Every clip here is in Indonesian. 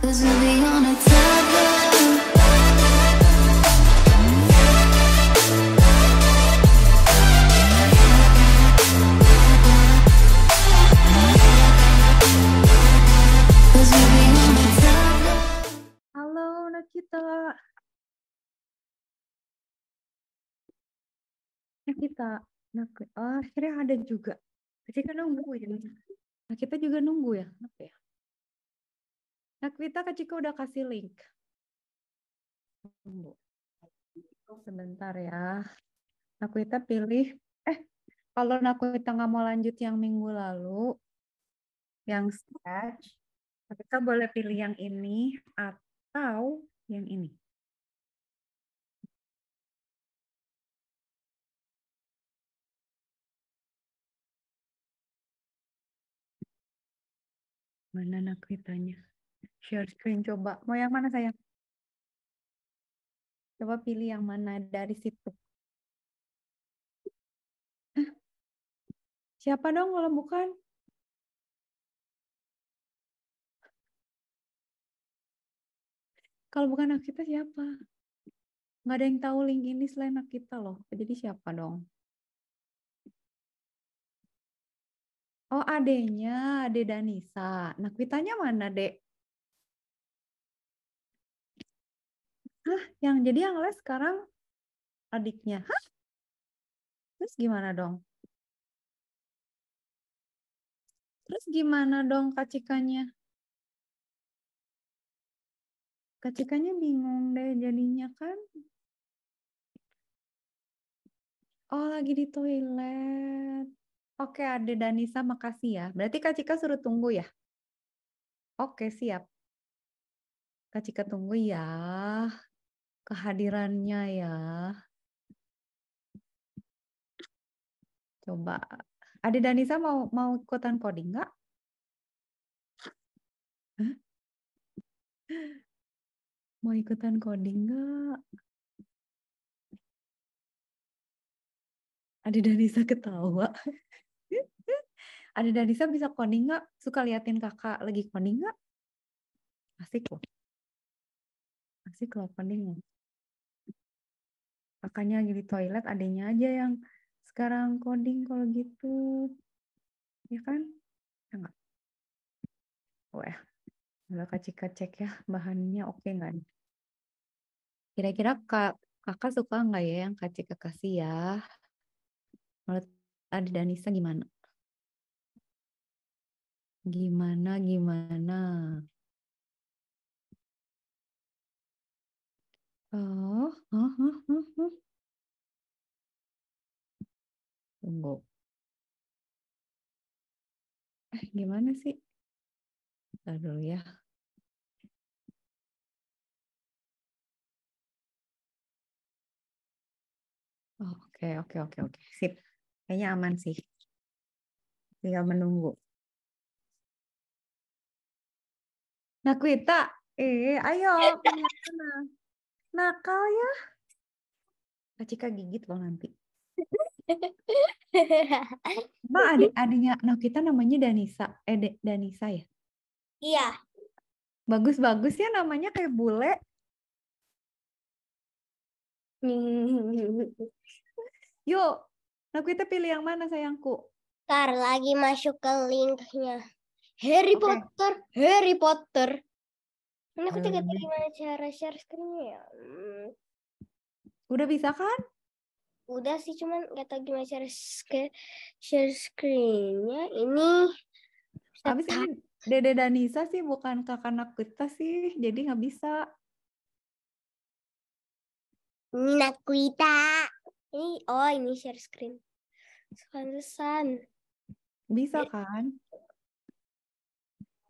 Halo Nakita Nakita Nakita oh, akhirnya ada juga Tadi kan nungguin ya? kita juga nunggu ya Apa ya kita Kak Ciko udah kasih link. Tunggu. Oh, sebentar ya. kita pilih. Eh, kalau kita nggak mau lanjut yang minggu lalu, yang sketch, kita boleh pilih yang ini atau yang ini. Mana nak Nakwitanya? share screen coba. Mau yang mana sayang? Coba pilih yang mana dari situ. Siapa dong kalau bukan? Kalau bukan anak kita siapa? Nggak ada yang tahu link ini selain anak kita loh. Jadi siapa dong? Oh, adenya, Ade Danisa. Nah, mana, Dek? Hah, yang jadi yang les sekarang adiknya. Hah? Terus gimana dong? Terus gimana dong kacikannya? Kacikannya bingung deh jadinya kan. Oh lagi di toilet. Oke Ade Danisa makasih ya. Berarti Kak Cika suruh tunggu ya? Oke siap. Kak Cika tunggu ya kehadirannya ya. Coba. Ade Danisa mau mau ikutan coding nggak? Mau ikutan coding nggak? Ade Danisa ketawa. Ade Danisa bisa coding nggak? Suka liatin kakak lagi coding nggak? Asik kok Asik loh coding makanya lagi toilet, adanya aja yang sekarang coding kalau gitu. Ya kan? Ya enggak? Wah, well, nggak oh, eh. kacik-kacik ya bahannya oke okay nggak? Kira-kira kak, kakak suka nggak ya yang kacik kasih ya? Menurut Adi Danisa gimana? Gimana, gimana? Oh, oh, oh, oh, oh. Tunggu. Eh, gimana sih? Bentar dulu ya. Oke, oke, oke, oke. Sip. Kayaknya aman sih. Tinggal menunggu. Nah, Kuita, eh, ayo, punya mana? Nakal ya. Kacika gigit loh nanti. Ma, adik adiknya nah kita namanya Danisa. Eh De, Danisa ya? Iya. Bagus-bagus ya namanya kayak bule. Yuk, nah kita pilih yang mana sayangku? Ntar lagi masuk ke linknya. Harry okay. Potter, Harry Potter. Ini aku tidak tahu gimana cara share screen ya? Udah bisa kan? Udah sih, cuman gak tahu gimana cara share screen screennya. Ini habis ini Dede Danisa sih bukan kakak kita sih, jadi nggak bisa. Ini kita. Ini oh ini share screen. Sekarang Bisa iya. kan?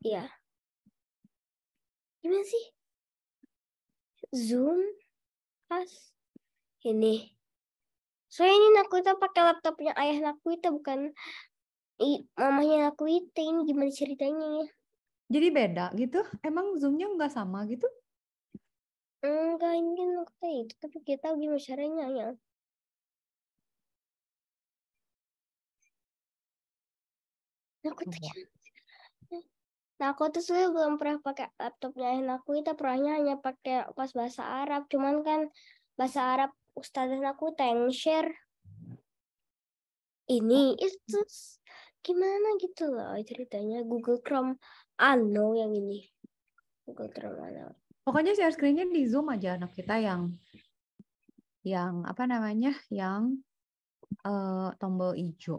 Iya gimana sih zoom pas ini soalnya ini Nakuita pakai laptopnya ayah Nakuita bukan i, mamanya Nakuita ini gimana ceritanya ya jadi beda gitu emang zoomnya nggak sama gitu enggak ini kan Nakuita itu ya. tapi kita tahu gimana caranya ya Nakuita iya. ya Nah, aku tuh sebenarnya belum pernah pakai laptopnya, nyalahin aku, itu pernahnya hanya pakai pas bahasa Arab. Cuman kan bahasa Arab ustazah aku share ini oh. itu gimana gitu loh ceritanya Google Chrome Ano yang ini Google Chrome Ano pokoknya share screennya di Zoom aja anak kita yang yang apa namanya yang uh, tombol hijau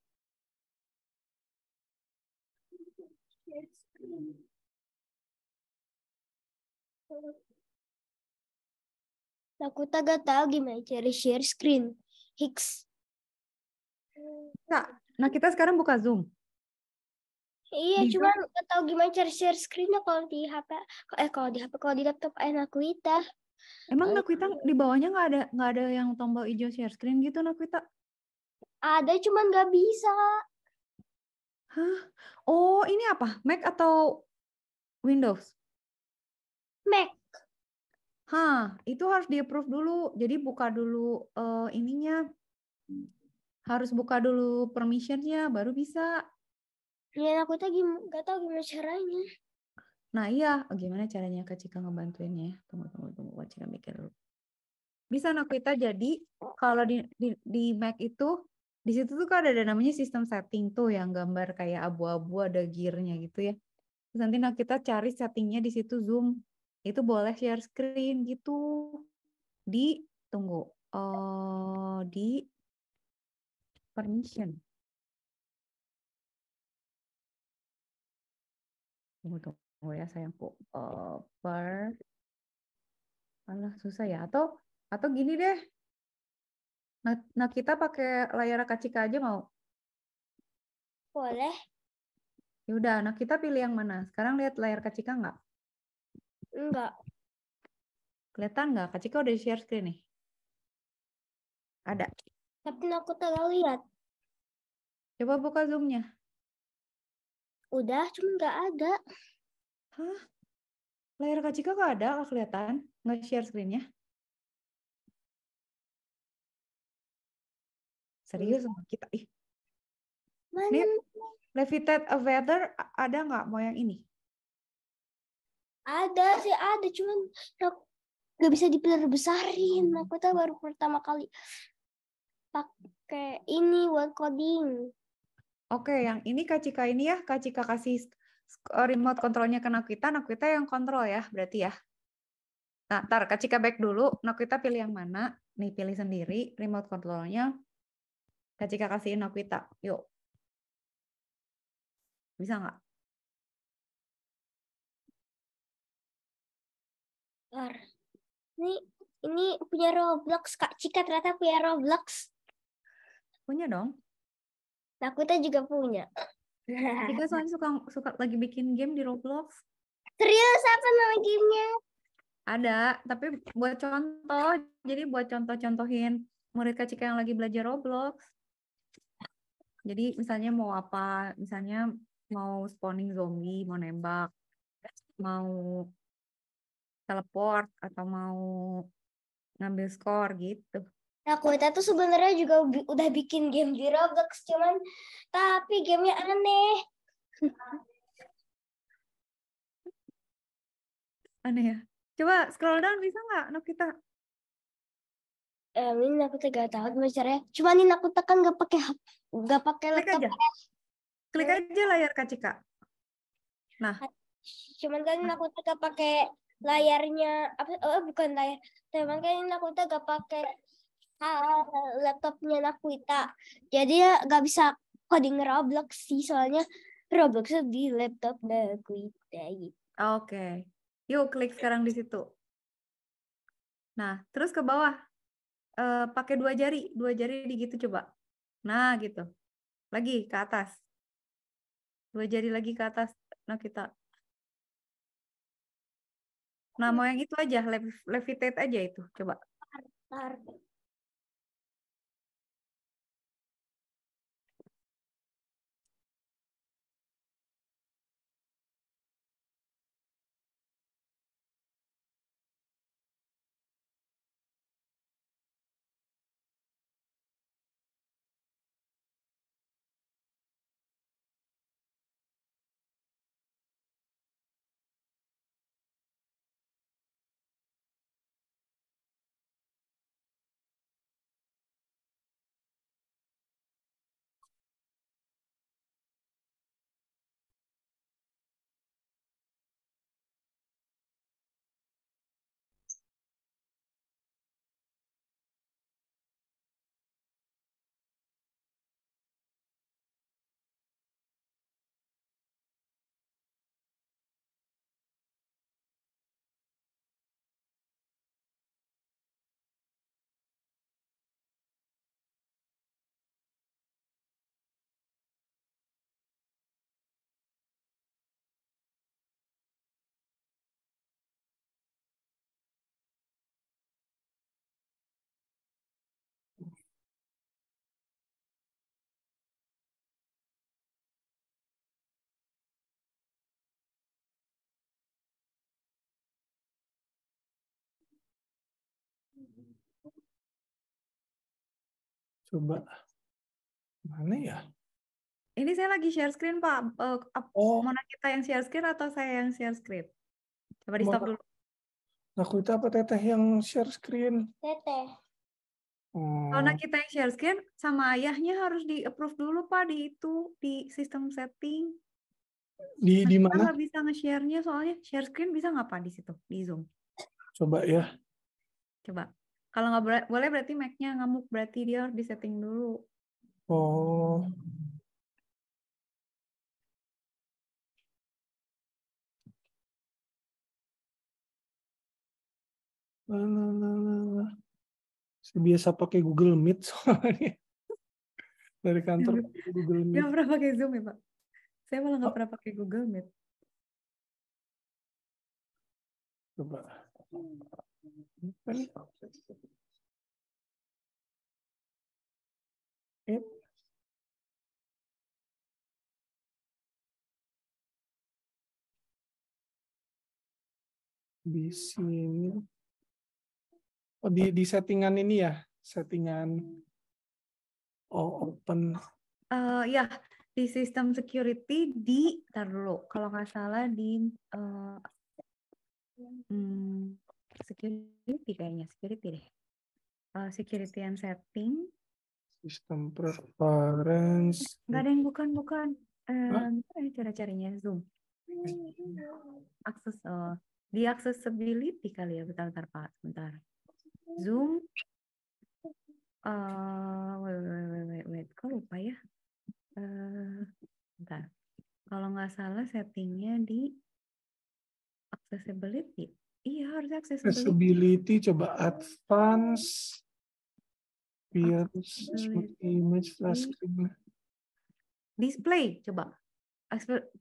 aku tak tahu gimana cari share screen. Hicks. Nah, nah kita sekarang buka Zoom. Iya, cuman nggak tahu gimana cari share screennya kalau di HP, eh kalau di HP, kalau di laptop eh, Nakuita. Emang Nakuita di bawahnya nggak ada nggak ada yang tombol hijau share screen gitu Nakuita? Ada, cuman nggak bisa. Hah? Oh, ini apa? Mac atau Windows? Mac. Hah, itu harus di-approve dulu. Jadi buka dulu uh, ininya. Harus buka dulu permissionnya, baru bisa. Ya, aku tuh gak tau gimana caranya. Nah iya, gimana caranya Kak Cika ngebantuinnya? Tunggu, tunggu, tunggu. Kak Cika mikir dulu. Bisa kita jadi kalau di, di, di Mac itu di situ tuh kan ada namanya sistem setting tuh yang gambar kayak abu-abu ada gearnya gitu ya. Terus nanti nah kita cari settingnya di situ Zoom. Itu boleh share screen gitu. Di tunggu. Oh, di permission. Tunggu, tunggu ya sayangku. Uh, per Alah susah ya. Atau atau gini deh, Nah, nah kita pakai layar kacika aja mau? Boleh. Yaudah, nah kita pilih yang mana? Sekarang lihat layar kacika nggak? enggak. Kelihatan nggak? Kacika udah share screen nih. Ada. Tapi aku telah lihat. Coba buka zoomnya. Udah, cuma nggak ada. Hah? Layar kacika nggak ada? Nggak kelihatan? Nggak share screennya? serius sama kita ih Mana? levitate a feather ada nggak mau yang ini ada sih ada cuman nggak bisa diperbesarin hmm. aku tuh baru pertama kali pakai ini word coding oke yang ini kak Cika ini ya kak Cika kasih eh, remote kontrolnya ke Nakita Nakita yang kontrol ya berarti ya nah tar kak Cika back dulu Nakita pilih yang mana nih pilih sendiri remote kontrolnya Kak kasihin kasihin Novita. Yuk. Bisa nggak? Ini ini punya Roblox Kak Cika ternyata punya Roblox. Punya dong. Nakuta juga punya. Cika soalnya suka suka lagi bikin game di Roblox. Serius apa nama gamenya? Ada, tapi buat contoh. Jadi buat contoh-contohin murid Kak Cika yang lagi belajar Roblox. Jadi misalnya mau apa, misalnya mau spawning zombie, mau nembak, mau teleport atau mau ngambil skor gitu. Nah, kita tuh sebenarnya juga bi udah bikin game di Roblox, cuman tapi gamenya aneh. aneh ya? Coba scroll down bisa nggak, Nok kita? eh ini aku tega tahu gimana caranya ini aku tekan gak pakai nggak pakai laptop. klik aja. klik eh. aja layar kak Cika nah ah, cuman kan nah. aku tega pakai layarnya apa oh bukan layar cuman kan ini aku tega pakai ah, laptopnya Nakuita jadi ya, gak bisa coding Roblox sih soalnya Roblox di laptop Nakuita gitu oke okay. yuk klik sekarang di situ nah terus ke bawah uh, pakai dua jari, dua jari di gitu coba. Nah, gitu. Lagi ke atas. Dua jari lagi ke atas. Nah, kita. Nah, iya. mau yang itu aja, lev levitate aja itu. Coba. Tar, tar. Coba mana ya? Ini saya lagi share screen Pak. Uh, oh. Mana kita yang share screen atau saya yang share screen? Coba di stop dulu. Aku itu apa teteh yang share screen? Teteh. Hmm. Oh. Kalau kita yang share screen sama ayahnya harus di approve dulu Pak di itu di sistem setting. Di nah, di mana? nggak bisa nge-share-nya soalnya share screen bisa nggak Pak di situ di Zoom? Coba ya. Coba. Kalau nggak boleh berarti Mac-nya ngamuk, berarti dia harus disetting dulu. Oh. Biasa pakai Google Meet soalnya. Dari kantor iya, Google Meet. Gak pernah pakai Zoom ya Pak? Saya malah nggak oh. pernah pakai Google Meet. Coba. Hmm di sini oh di di settingan ini ya settingan oh open uh, ya di sistem security di taruh kalau nggak salah di uh, hmm, security kayaknya security deh uh, security and setting sistem preference Gak ada yang bukan bukan uh, ya cara carinya zoom akses oh eh, di accessibility kali ya bentar bentar pak bentar zoom uh, wait, wait, wait, wait, wait. kok lupa ya uh, bentar kalau nggak salah settingnya di accessibility Iya harus accessibility. Accessibility coba advance. Appearance, iya, iya. image, flash iya. screen. Display coba.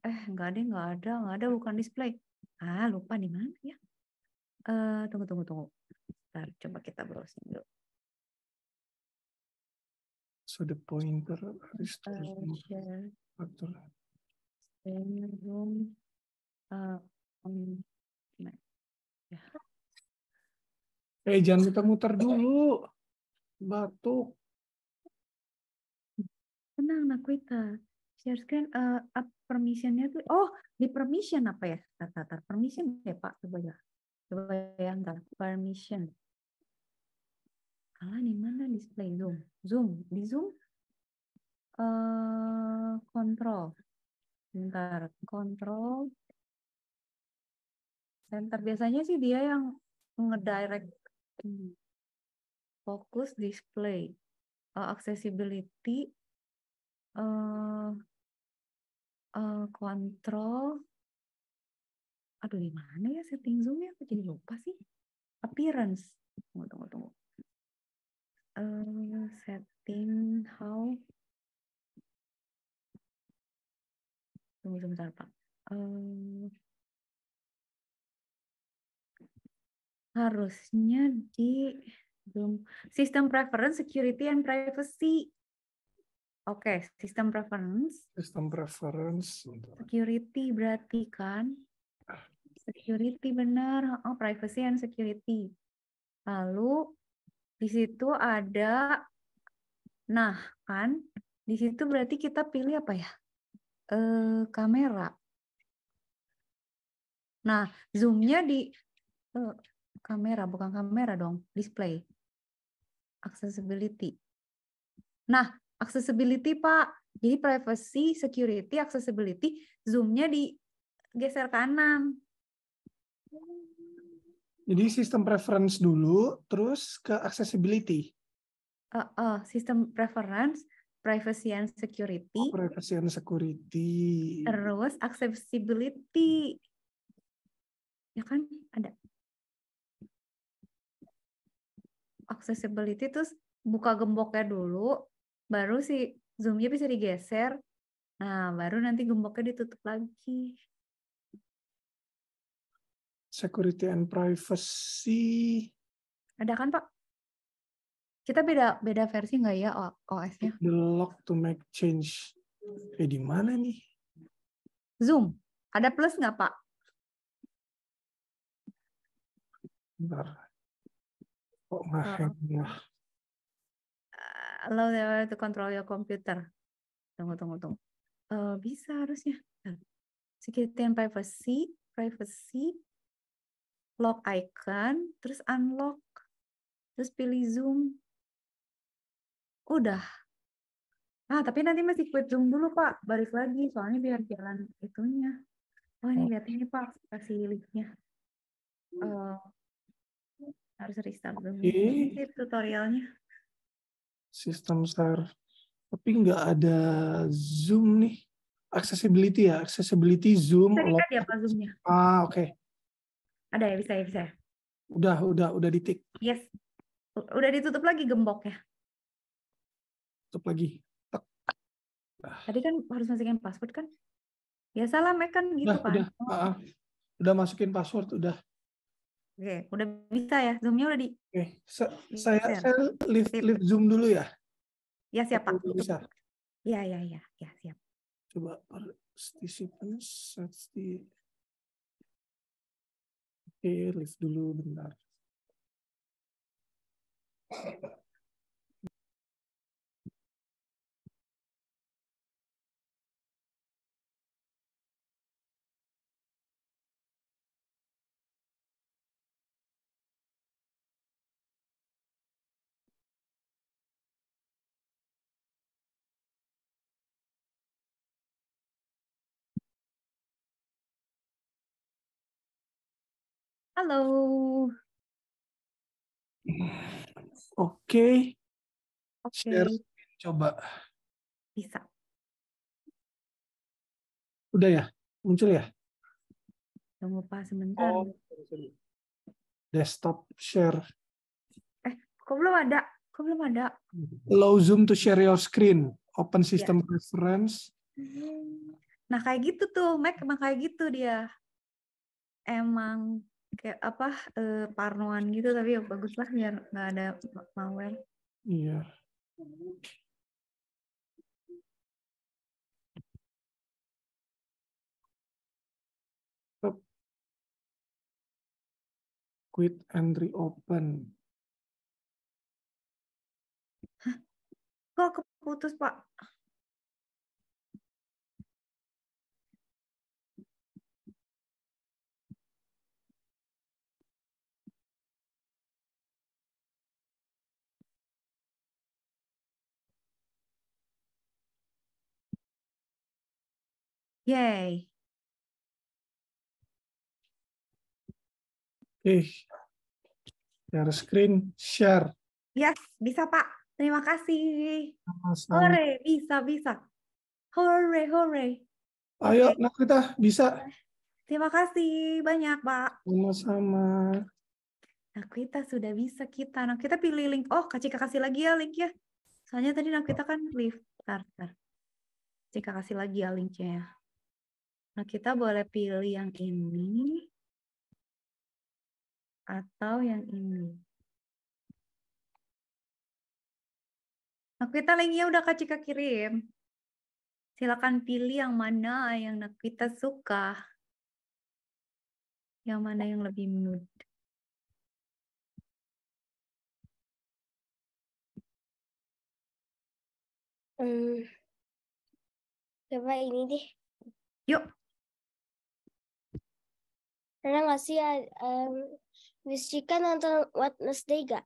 Eh nggak ada nggak ada nggak ada bukan display. Ah lupa di mana ya? Uh, tunggu tunggu tunggu. Bentar, coba kita browsing dulu. So the pointer is to Room. Uh, um, Eh, hey, jangan muter-muter dulu. Batuk. Tenang, Nakwita. Share screen, kan, uh, eh, up permissionnya tuh. Oh, di permission apa ya? Tata, tata. Permission ya, Pak? Coba ya. Coba ya, ntar. Permission. Alah, di mana display Zoom? Zoom. Di Zoom? Uh, control. Bentar. Control center biasanya sih dia yang ngedirect fokus display uh, accessibility uh, uh, control aduh gimana ya setting zoom ya aku jadi lupa sih appearance tunggu tunggu tunggu uh, setting how tunggu sebentar pak uh, harusnya di belum sistem preference security and privacy oke okay, sistem preference sistem preference security berarti kan security benar oh privacy and security lalu di situ ada nah kan di situ berarti kita pilih apa ya e, kamera nah zoomnya di eh, kamera bukan kamera dong display accessibility nah accessibility pak jadi privacy security accessibility zoomnya di geser kanan jadi sistem preference dulu terus ke accessibility uh, uh, sistem preference privacy and security oh, privacy and security terus accessibility ya kan ada accessibility terus buka gemboknya dulu, baru si zoomnya bisa digeser. Nah, baru nanti gemboknya ditutup lagi. Security and privacy. Ada kan Pak? Kita beda beda versi nggak ya OS-nya? The lock to make change. Eh di mana nih? Zoom. Ada plus nggak Pak? Bentar, Oh uh, God. to control your computer. Tunggu, tunggu, tunggu. Uh, bisa harusnya. Security and privacy, privacy, lock icon, terus unlock, terus pilih zoom. Udah. Ah, tapi nanti masih quit zoom dulu, Pak. Balik lagi, soalnya biar jalan itunya. Oh, ini oh. lihat ini, Pak, kasih linknya. Uh, harus restart dulu Ini tutorialnya sistem start tapi nggak ada zoom nih accessibility ya accessibility zoom bisa dikat ya pak zoomnya ah oke okay. ada ya bisa ya bisa ya udah udah udah ditik yes udah ditutup lagi gembok ya tutup lagi Tuk. tadi kan harus masukin password kan ya Mac kan gitu udah, Pak. udah, uh, udah masukin password udah Oke, udah bisa ya? zoomnya udah di. Oke, Sa saya share. saya lift lift Zoom dulu ya. Ya, siap Pak. Bisa. Ya, ya, ya, ya, siap. Coba participant set di Oke, lift dulu bentar. Halo. Oke. Okay. Oke. Okay. Share coba. Bisa. Udah ya? Muncul ya? Jangan lupa sebentar. Oh, Desktop share. Eh, kok belum ada? Kok belum ada? Low zoom to share your screen. Open iya. system yeah. preference. Hmm. Nah, kayak gitu tuh. Mac emang kayak gitu dia. Emang kayak apa uh, parnoan gitu tapi ya bagus lah biar nggak ada malware iya quit and reopen Hah? kok keputus pak Yay. Oke. Okay. Share screen, share. Yes, bisa Pak. Terima kasih. Hore, bisa, bisa. Hore, hore. Ayo, okay. nah kita bisa. Terima kasih banyak, Pak. Sama-sama. Nah, kita sudah bisa kita. Nah, kita pilih link. Oh, Kak Cika kasih lagi ya link ya. Soalnya tadi nah kita kan live. Bentar, bentar. Cika kasih lagi ya linknya ya. Nah, kita boleh pilih yang ini atau yang ini. Nah, kita linknya udah Kak Cika kirim. Silakan pilih yang mana yang kita suka. Yang mana yang lebih mood? Hmm. Coba ini deh. Yuk pernah nggak sih um, eh, Miss Chika nonton Wednesday gak?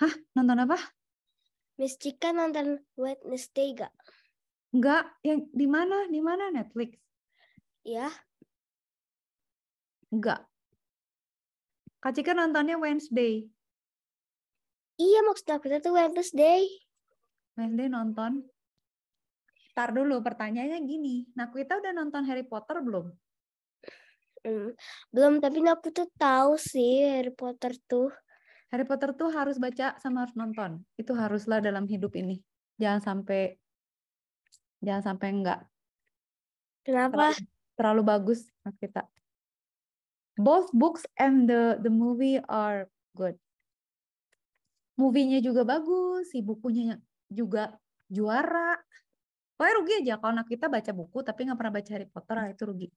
Hah? Nonton apa? Miss Chika nonton Wednesday gak? Enggak, yang di mana? Di mana Netflix? Ya. Enggak. Kak Chika nontonnya Wednesday. Iya, maksud aku itu Wednesday. Wednesday nonton. Tar dulu, pertanyaannya gini. Nah kita udah nonton Harry Potter belum? Hmm. Belum, tapi aku tuh tahu sih Harry Potter tuh. Harry Potter tuh harus baca sama harus nonton. Itu haruslah dalam hidup ini. Jangan sampai jangan sampai enggak. Kenapa? Terlalu, terlalu bagus mas kita. Both books and the the movie are good. Movie-nya juga bagus, si bukunya juga juara. Pokoknya rugi aja kalau anak kita baca buku tapi nggak pernah baca Harry Potter, ah, itu rugi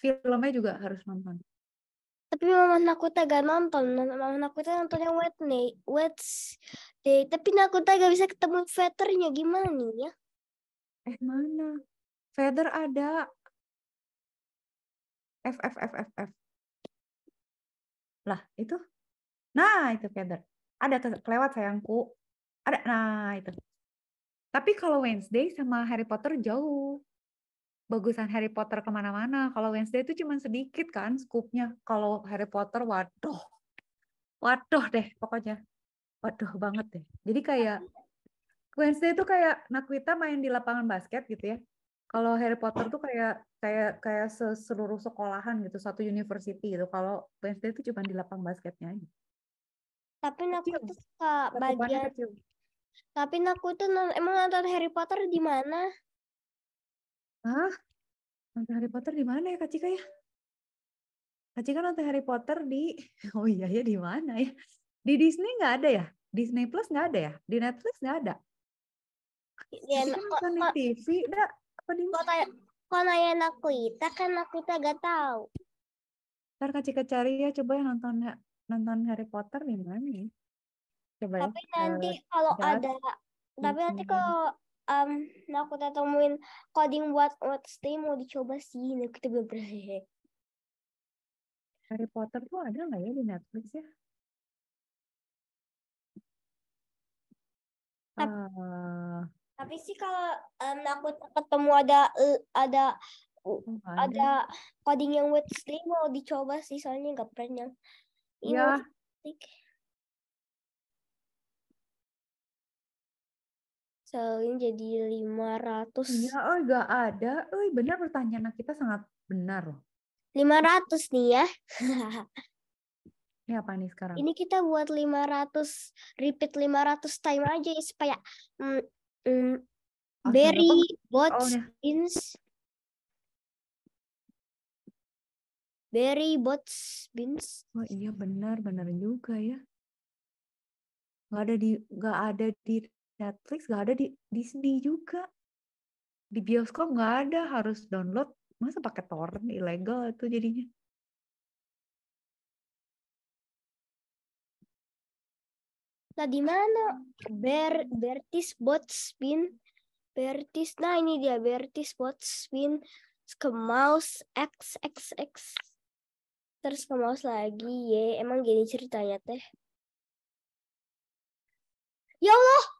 filmnya juga harus nonton tapi mama Nakuta gak nonton mama Nakuta nontonnya Wednesday Wednesday tapi Nakuta gak bisa ketemu Feathernya gimana nih ya eh mana Feather ada F F F F F lah itu nah itu Feather ada kelewat sayangku ada nah itu tapi kalau Wednesday sama Harry Potter jauh bagusan Harry Potter kemana-mana. Kalau Wednesday itu cuma sedikit kan scoopnya. Kalau Harry Potter, waduh, waduh deh pokoknya, waduh banget deh. Jadi kayak Wednesday itu kayak Nakwita main di lapangan basket gitu ya. Kalau Harry Potter tuh kayak kayak kayak seluruh sekolahan gitu, satu university gitu. Kalau Wednesday itu cuma di lapangan basketnya aja. Tapi Nakwita suka bagian. Tapi Nakwita emang nonton Harry Potter di mana? Hah? Nonton Harry Potter di mana ya Kak Cika ya? Kak Cika nonton Harry Potter di Oh iya ya di mana ya? Di Disney nggak ada ya? Disney Plus nggak ada ya? Di Netflix nggak ada? Ya, nonton di TV, enggak. apa di mana? nanya aku kan Nakuita gak tahu. Ntar Kak Cika cari ya, coba ya nonton nonton Harry Potter di mana ya? Coba ya, tapi ya. nanti eh, kalau ada tapi nanti kalau um, nah aku temuin coding buat stay mau dicoba sih ini nah, kita belum pernah Harry Potter tuh ada nggak ya di Netflix ya? Tapi, uh, eh. tapi sih kalau um, aku ketemu ada e, ada uh, ada. coding yang buat stream mau dicoba sih soalnya nggak pernah yang selain jadi 500. Iya, oh gak ada. Oh, benar pertanyaan kita sangat benar loh. 500 nih ya. Ini apa nih sekarang? Ini kita buat 500 repeat 500 time aja ya, supaya mm, mm, oh, berry, bots, oh, beans. Berry, bots, beans. Oh iya benar, benar juga ya. Gak ada di gak ada di Netflix gak ada di Disney juga di bioskop gak ada harus download masa pakai torrent ilegal itu jadinya tadi mana Ber Bertis bot spin Bertis nah ini dia Bertis bot spin ke mouse X X X terus ke mouse lagi Ye, emang gini ceritanya teh ya Allah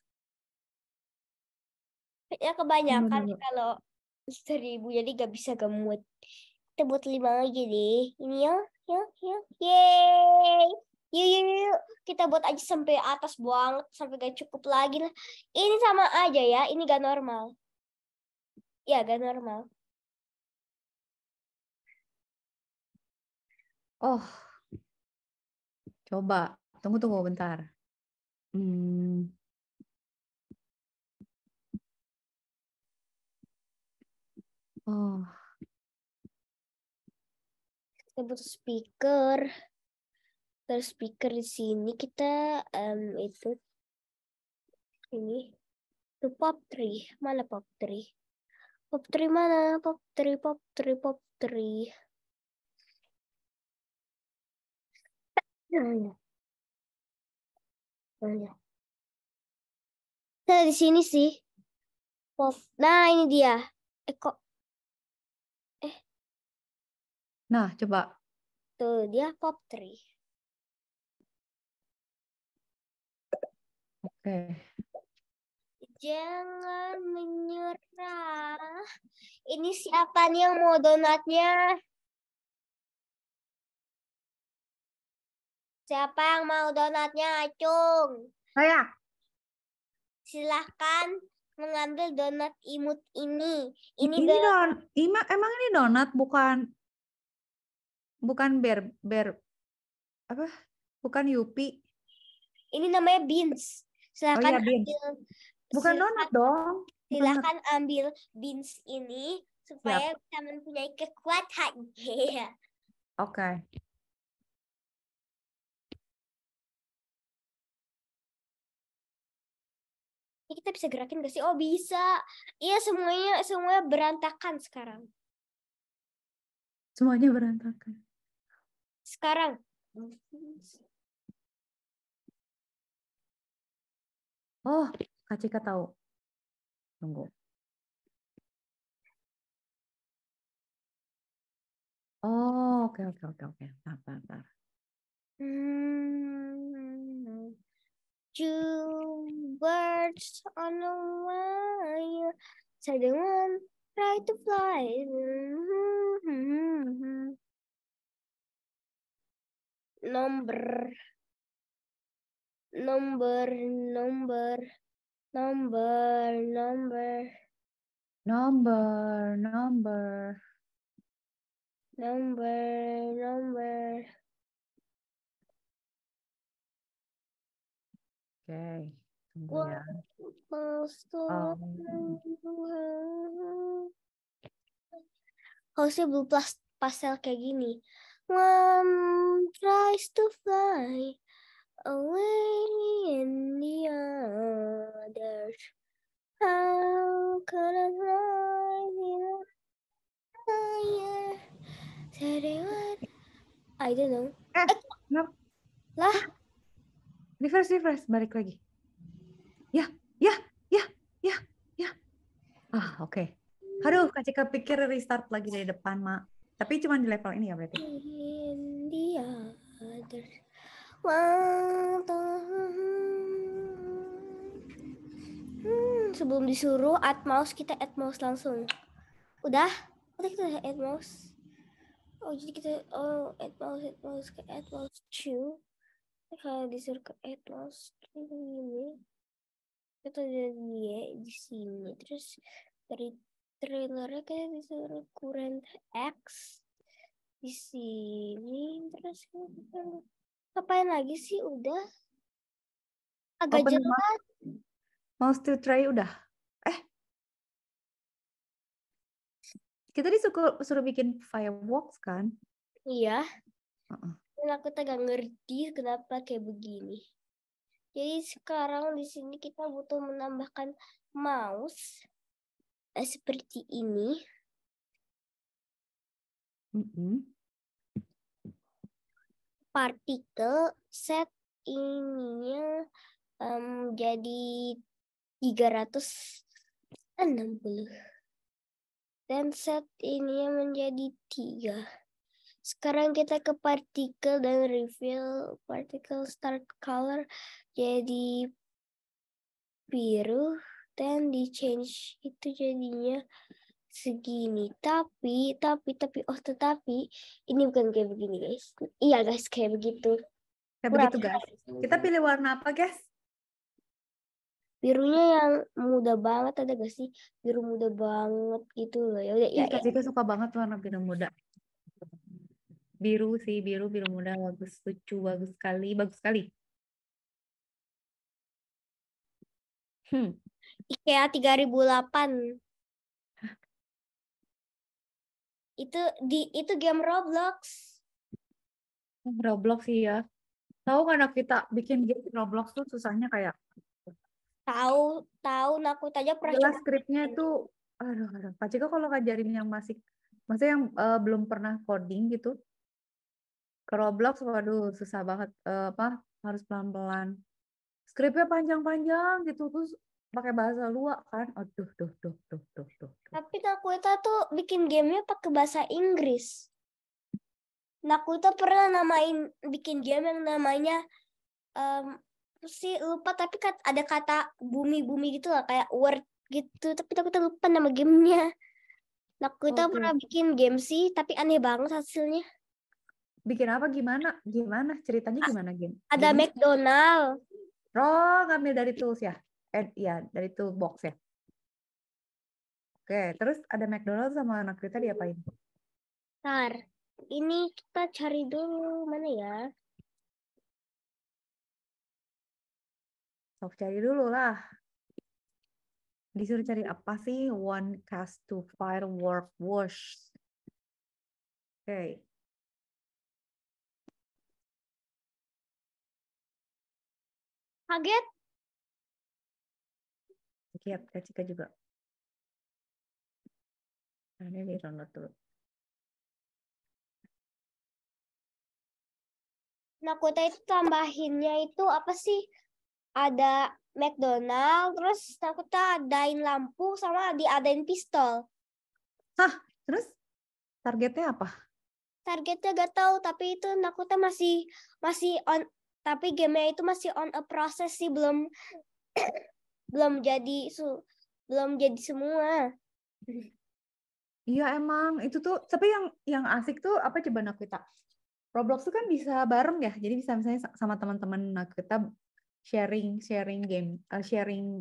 ya kebanyakan hmm. kalau seribu jadi gak bisa gemut kita buat lima lagi deh ini ya ya, ya, yay yuk yuk yuk kita buat aja sampai atas buang sampai gak cukup lagi lah ini sama aja ya ini gak normal ya gak normal oh coba tunggu tunggu bentar hmm Oh. Kita butuh speaker. Terus speaker di sini kita um, itu ini itu pop tree. Mana pop tree? Pop tree mana? Pop tree, pop tree, pop tree. Nah, ya. nah ya. di sini sih. Pop. Nah, ini dia. Eh Nah, coba. Tuh, dia pop tree. Oke. Okay. Jangan menyerah. Ini siapa nih yang mau donatnya? Siapa yang mau donatnya, Acung? Saya. Silahkan mengambil donat imut ini. Ini, ini donat. don, ima, emang ini donat bukan bukan ber ber apa? Bukan Yupi. Ini namanya beans. Silakan oh, iya, beans. ambil. Bukan silakan, donat dong. Silakan ambil beans ini supaya Siap. bisa mempunyai kekuatan. Iya. Oke. okay. kita bisa gerakin gak sih? Oh bisa. Iya semuanya semuanya berantakan sekarang. Semuanya berantakan sekarang. Oh, Kak Cika tahu. Tunggu. Oh, oke, oke, oke, oke. Bentar, bentar. Hmm, two birds on a wire, so the one try to fly. Mm -hmm. hmm, hmm, hmm number number number number number number number number number Oke, okay. tunggu ya. Um. Harusnya blue plus pastel kayak gini. One tries to fly away in the others. How could I fly here? Fire. What? I don't know. Eh, no. Lah. Reverse, reverse. Balik lagi. Ya, ya, ya, ya, ya. Ah, oke. Okay. Aduh, Kak Cika pikir restart lagi dari depan, Mak. Tapi cuma di level ini ya berarti? India Hmm, sebelum disuruh add mouse kita add mouse langsung. Udah? Udah kita add mouse. Oh jadi kita oh add mouse add mouse ke add mouse two. Kalau disuruh ke add mouse ini kita jadi di sini terus dari trailernya kayak disuruh current X di sini terus gitu. ngapain lagi sih udah agak jelas mau to try udah eh kita disuruh suruh bikin fireworks kan iya uh-uh. dan aku tak ngerti kenapa kayak begini jadi sekarang di sini kita butuh menambahkan mouse Eh, seperti ini. Mm -hmm. Partikel set ininya um, jadi 360 dan set ini menjadi tiga. Sekarang kita ke partikel dan reveal partikel start color jadi biru 10 di change itu jadinya segini tapi tapi tapi oh tetapi ini bukan kayak begini guys iya guys kayak begitu kayak Kurang begitu guys kita pilih warna apa guys birunya yang muda banget ada gak sih biru muda banget gitu loh ya udah iya ya, ya. juga suka banget warna biru muda biru sih biru biru muda bagus lucu bagus sekali bagus sekali hmm IKEA 3008. itu di itu game Roblox. Roblox iya. Tahu kan kita bikin game Roblox tuh susahnya kayak tahu tahu aku aja pernah jelas skripnya itu aduh aduh Pak Cika kalau ngajarin yang masih maksudnya yang uh, belum pernah coding gitu ke Roblox waduh susah banget uh, apa harus pelan-pelan skripnya panjang-panjang gitu terus pakai bahasa luak kan aduh duh duh duh duh duh tapi nakuita tuh bikin gamenya pakai bahasa Inggris nakuita pernah namain bikin game yang namanya um, sih lupa tapi kat, ada kata bumi bumi gitu lah kayak word gitu tapi Nakuta lupa nama gamenya nakuita okay. pernah bikin game sih tapi aneh banget hasilnya bikin apa gimana gimana ceritanya gimana game ada game McDonald Oh, ngambil dari tools ya? eh ya dari itu box ya. Oke, terus ada McDonald sama anak kita diapain? Tar, ini kita cari dulu mana ya? Sok cari dulu lah. Disuruh cari apa sih? One cast to firework wash. Oke. Okay. Kaget kita Kak Cika juga. Nah, ini di download dulu. Nakuta itu tambahinnya itu apa sih? Ada McDonald, terus Nakuta adain lampu sama diadain pistol. Hah, terus targetnya apa? Targetnya gak tahu, tapi itu Nakuta masih masih on tapi gamenya itu masih on a process sih belum belum jadi su belum jadi semua. Iya emang itu tuh tapi yang yang asik tuh apa coba Nakita? Roblox tuh kan bisa bareng ya. Jadi bisa misalnya sama teman-teman Nakita sharing sharing game uh, sharing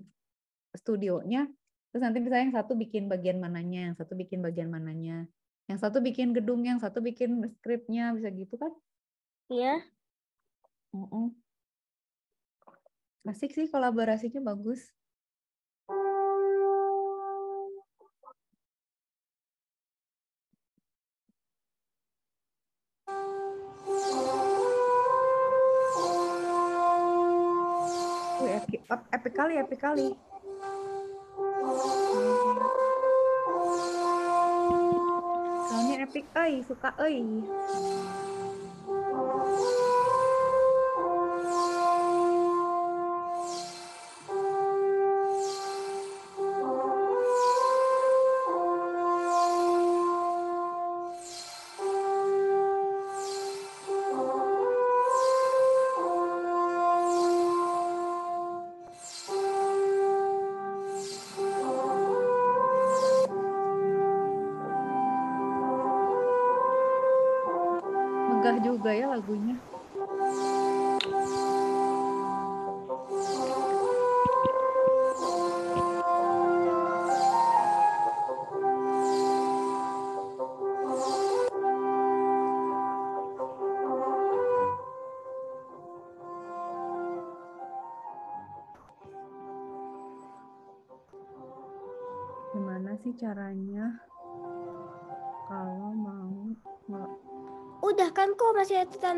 studionya terus nanti misalnya yang satu bikin bagian mananya, yang satu bikin bagian mananya, yang satu bikin gedung, yang satu bikin skripnya, bisa gitu kan? Iya. mm -mm. Asik sih kolaborasinya bagus. epic kali, epic kali. Soalnya epic, oi, suka, oi.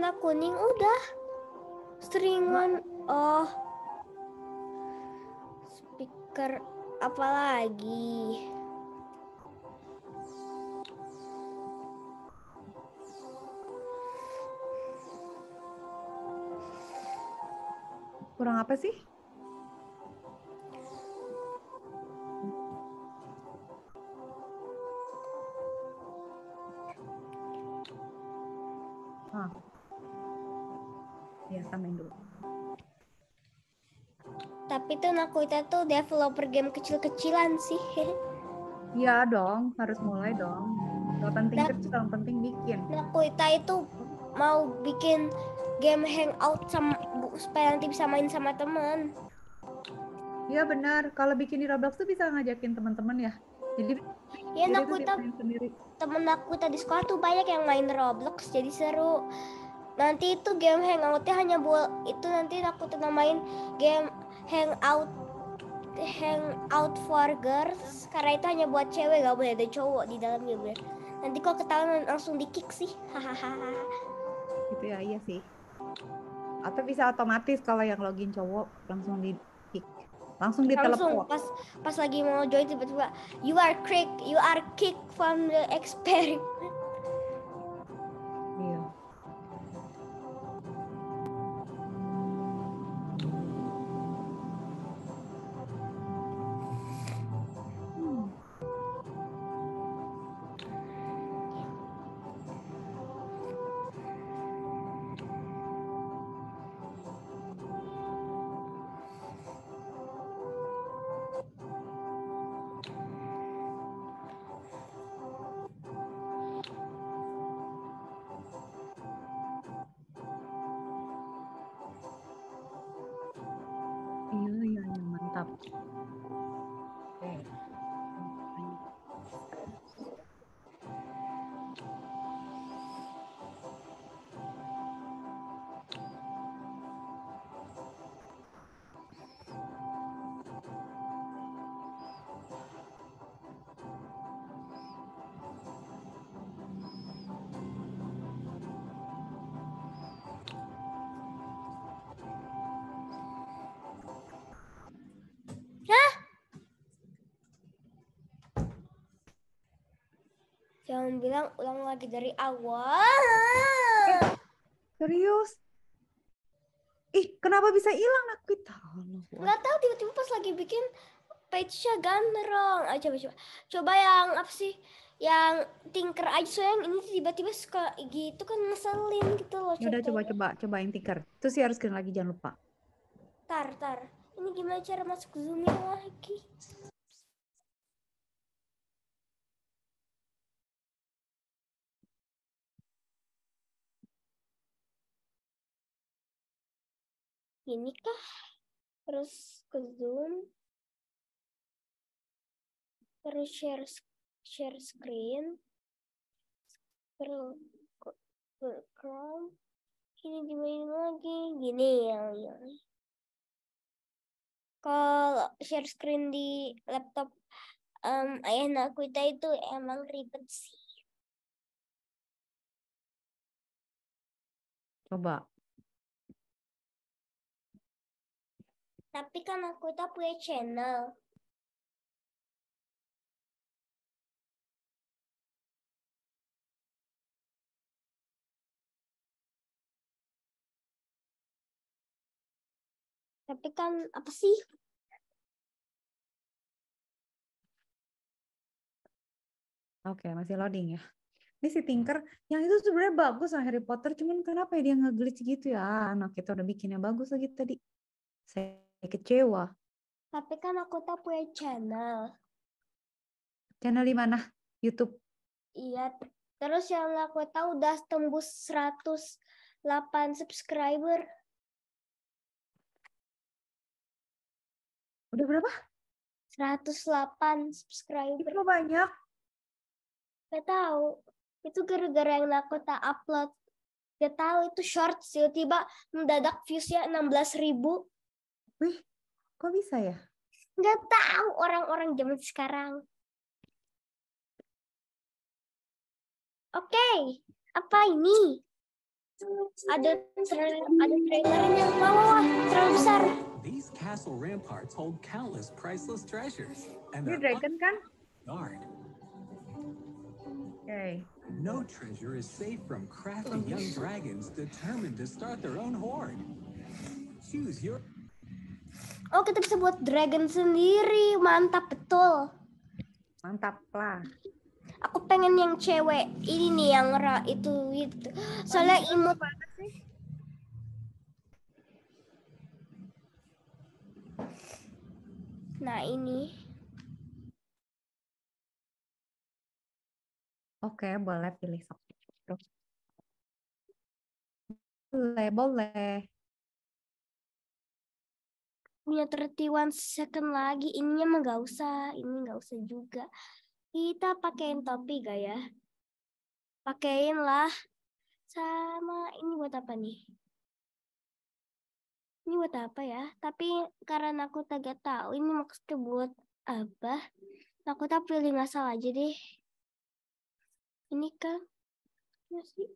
warna kuning udah stringon, oh speaker apa lagi kurang apa sih itu Nakuita tuh developer game kecil-kecilan sih. Iya dong, harus mulai dong. Gak penting nah, kecil, yang penting bikin. Nakuita nah, itu mau bikin game hangout sama supaya nanti bisa main sama temen. Iya benar, kalau bikin di Roblox tuh bisa ngajakin teman-teman ya. Jadi Ya aku temen aku tadi sekolah tuh banyak yang main Roblox jadi seru. Nanti itu game hangoutnya hanya buat itu nanti aku namain game Hang out, hang out for girls karena itu hanya buat cewek gak boleh ada cowok di dalamnya bener nanti kok ketahuan langsung di kick sih hahaha itu ya iya sih atau bisa otomatis kalau yang login cowok langsung di kick langsung ditelepon langsung pas pas lagi mau join tiba-tiba you are kick you are kick from the experiment Jangan bilang ulang lagi dari awal. serius? Ih, kenapa bisa hilang nak kita? Nggak tahu tiba-tiba pas lagi bikin page-nya aja Ah, coba coba. Coba yang apa sih? Yang tinker aja so yang ini tiba-tiba suka gitu kan ngeselin gitu loh. Ya udah coba coba coba yang tinker. Terus sih harus kirim lagi jangan lupa. Tar tar. Ini gimana cara masuk Zoom lagi? ini kah terus ke zoom terus share share screen ke chrome ini dimainin lagi gini ya, ya kalau share screen di laptop um, ayah nakuita itu emang ribet sih. Coba Tapi kan aku tak punya channel. Tapi kan apa sih? Oke, okay, masih loading ya. Ini si Tinker, yang itu sebenarnya bagus Harry Potter, cuman kenapa ya dia ngeglitch gitu ya? Ah, anak kita udah bikinnya bagus lagi tadi. Saya kecewa. Tapi kan aku tak punya channel. Channel di mana? YouTube. Iya. Terus yang aku tahu udah tembus 108 subscriber. Udah berapa? 108 subscriber. Itu banyak. Gak tahu. Itu gara-gara yang aku tak upload. Gak tahu itu short sih. Tiba mendadak viewsnya 16 ribu. Wih, kok bisa ya? Gak tahu orang-orang zaman sekarang. Oke, okay. apa ini? Ada trailer, ada trailernya. Wah, wah, terlalu besar. These hold treasures. And Ini dragon kan? Oke. Okay. No treasure is safe from crafty young dragons determined to start their own horde. Choose your Oh, kita bisa buat dragon sendiri. Mantap, betul. Mantap lah. Aku pengen yang cewek ini nih yang ra itu itu. Soalnya imut banget sih. Nah, ini. Oke, boleh pilih satu. Boleh, boleh punya 31 second lagi ininya mah gak usah ini nggak usah juga kita pakein topi gak ya pakein lah sama ini buat apa nih ini buat apa ya tapi karena aku tak tahu ini maksudnya buat apa aku tak pilih salah aja deh ini kan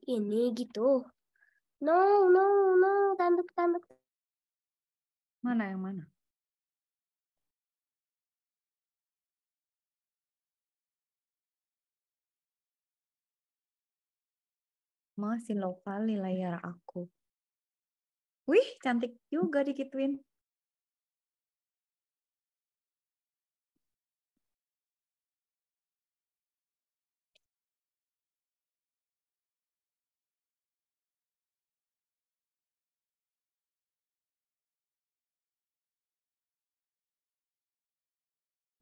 ini gitu no no no tanduk tanduk Mana yang mana? Masih lokal di layar aku. Wih, cantik juga dikituin.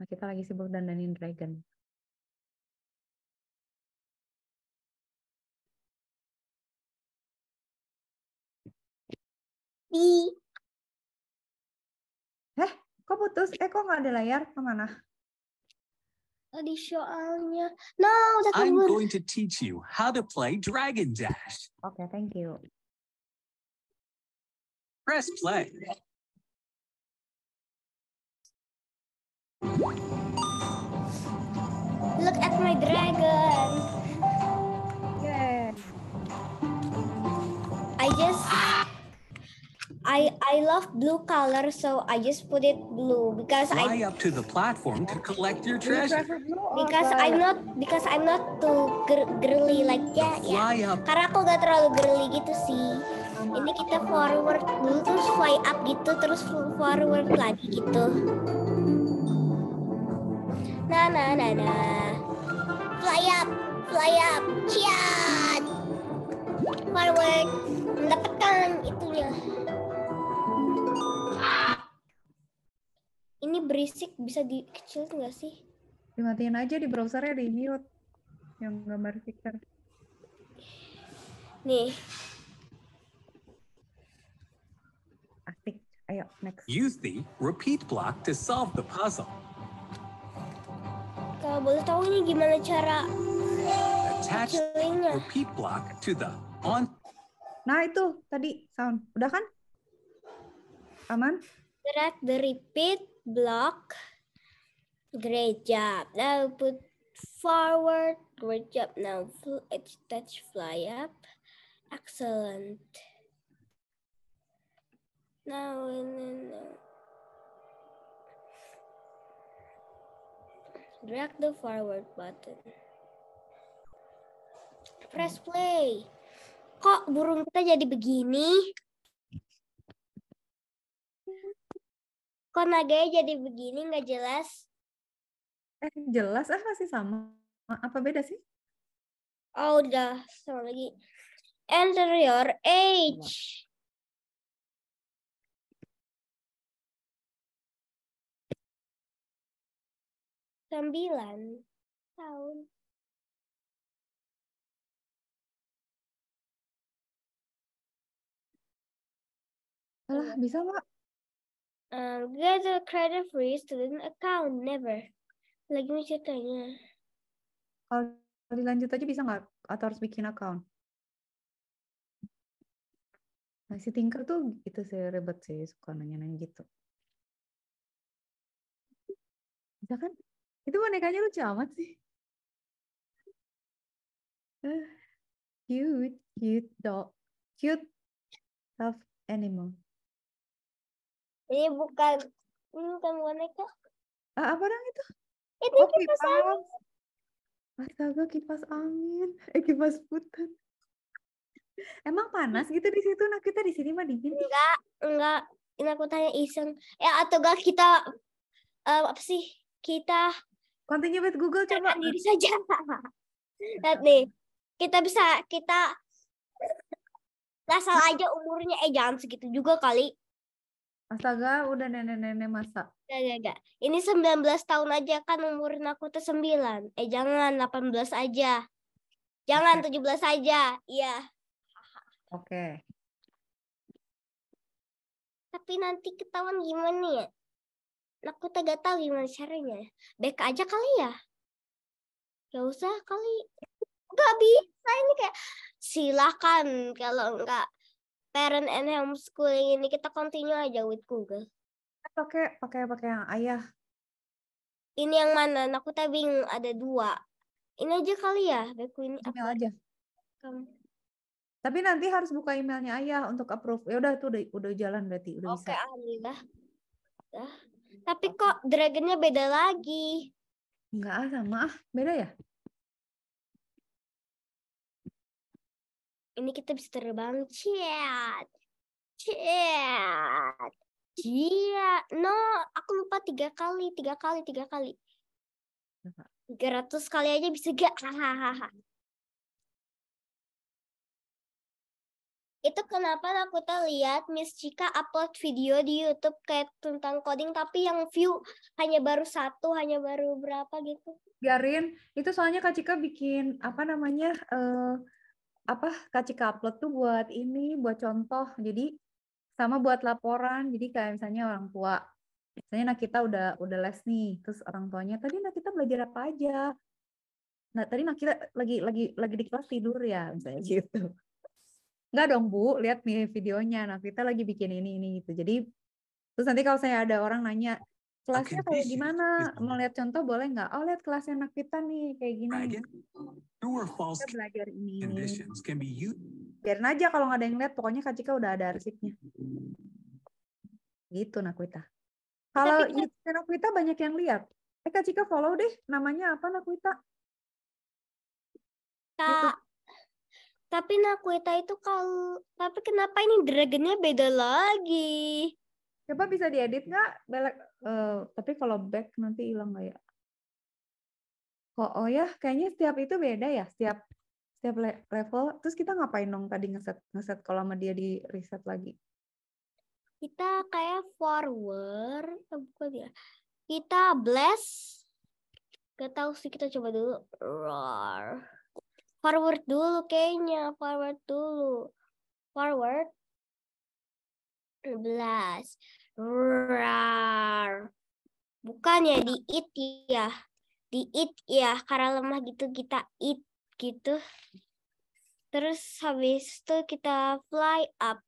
Nah, kita lagi sibuk dandanin dragon. Di. Eh, kok putus? Eh, kok nggak ada layar? Kemana? Tadi soalnya. No, udah I'm kabur. going to teach you how to play Dragon Dash. Oke, okay, thank you. Press play. Look at my dragon. Yeah. I just I I love blue color, so I just put it blue because Fly I up to the platform to collect your treasure. Oh, because I'm not because I'm not too gr girly like ya yeah, Fly Yeah. Karena aku gak terlalu girly gitu sih. Ini kita forward dulu terus fly up gitu terus forward lagi gitu na na na na fly up fly up chat forward mendapatkan itunya ini berisik bisa dikecil nggak sih dimatiin aja di browsernya di mute yang gambar stiker nih asik ayo next use the repeat block to solve the puzzle kalau boleh tahu ini gimana cara attach block to the on. Nah itu tadi sound. Udah kan? Aman? Drag the repeat block. Great job. Now put forward. Great job. Now touch fly up. Excellent. Now and then. Uh, Drag the forward button. Press play. Kok burung kita jadi begini? Kok naganya jadi begini nggak jelas? Eh, jelas ah sih sama. Apa beda sih? Oh, udah. sorry. lagi. Enter your age. Sembilan tahun. Alah, iya. bisa, Mak. Um, get a credit for your student account. Never. Lagi ceritanya. Kalau dilanjut aja bisa nggak? Atau harus bikin account? Nah, si Tinker tuh itu saya ribet sih. Suka nanya-nanya gitu. Bisa kan? Itu bonekanya lucu amat sih. Uh, cute, cute dog. Cute love animal. Ini bukan, ini bukan boneka. Ah, apa dong itu? Itu oh, kipas angin. Astaga, kipas angin. Eh, kipas putar Emang panas gitu di situ? Nah, kita di sini mah dingin. Enggak, enggak. Ini aku tanya iseng. Ya, atau enggak kita uh, apa sih? Kita Continue with Google coba. Diri saja. Lihat nih. Kita bisa kita asal aja umurnya eh jangan segitu juga kali. Astaga, udah nenek-nenek masa. Enggak, enggak, enggak. Ini 19 tahun aja kan umurnya aku tuh 9. Eh jangan 18 aja. Jangan okay. 17 aja. Iya. Oke. Okay. Tapi nanti ketahuan gimana ya? aku tidak tahu gimana caranya. Back aja kali ya. Gak usah kali. Gak bisa ini kayak silakan kalau enggak parent and homeschooling ini kita continue aja with Google. Pakai pakai pakai yang ayah. Ini yang mana? Aku tak bingung ada dua. Ini aja kali ya, Beku ini. Email aja. Kamu. Tapi nanti harus buka emailnya ayah untuk approve. Ya udah itu udah, udah jalan berarti udah okay, bisa. alhamdulillah. Dah. Tapi kok dragonnya beda lagi? Enggak ah, sama ah, beda ya? Ini kita bisa terbang, ciat, ciat, ciat. No, aku lupa tiga kali, tiga kali, tiga kali. Tiga ratus kali aja bisa gak? Hahaha. itu kenapa aku tuh lihat Miss Cika upload video di YouTube kayak tentang coding tapi yang view hanya baru satu, hanya baru berapa gitu. Biarin, itu soalnya Kak Cika bikin apa namanya eh, apa Kak Cika upload tuh buat ini, buat contoh. Jadi sama buat laporan. Jadi kayak misalnya orang tua, misalnya kita udah udah les nih, terus orang tuanya tadi kita belajar apa aja? Nah, tadi nak kita lagi lagi lagi di kelas tidur ya, misalnya gitu nggak dong bu lihat nih videonya nah kita lagi bikin ini ini gitu jadi terus nanti kalau saya ada orang nanya kelasnya okay, kayak gimana gitu. mau lihat contoh boleh nggak oh lihat kelasnya anak kita nih kayak gini gitu. kita belajar ini biarin aja kalau nggak ada yang lihat pokoknya kak Cika udah ada arsipnya gitu kita kalau kita banyak yang lihat eh kak Cika follow deh namanya apa kita Kak tapi Nakueta itu kalau tapi kenapa ini dragonnya beda lagi? Coba bisa diedit nggak? Belak, uh, eh, tapi kalau back nanti hilang nggak ya? oh, oh ya, kayaknya setiap itu beda ya, setiap setiap level. Terus kita ngapain dong tadi ngeset ngeset kalau sama dia di reset lagi? Kita kayak forward, eh, bukan ya? Kita blast. Gak tahu sih kita coba dulu. Roar. Forward dulu kayaknya, forward dulu. Forward. belas Rar. Bukan ya di it ya. Di it ya, karena lemah gitu kita it gitu. Terus habis itu kita fly up.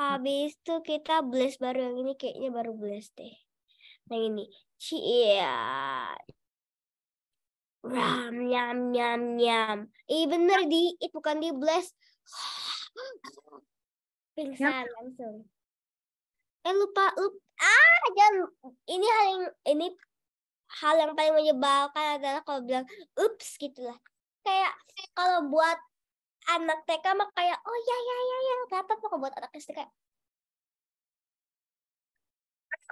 Habis itu kita bless baru yang ini kayaknya baru bless deh. Yang ini. Cia. Ram, yam yam, yam. Iya eh, bener di, it bukan di blast. Pingsan yep. langsung. Eh lupa, lupa. Ah, jangan. Ini hal yang ini hal yang paling menyebalkan adalah kalau bilang ups gitulah. Kayak kalau buat anak TK mah kayak oh ya ya ya ya Gak apa-apa kalau buat anak SD kayak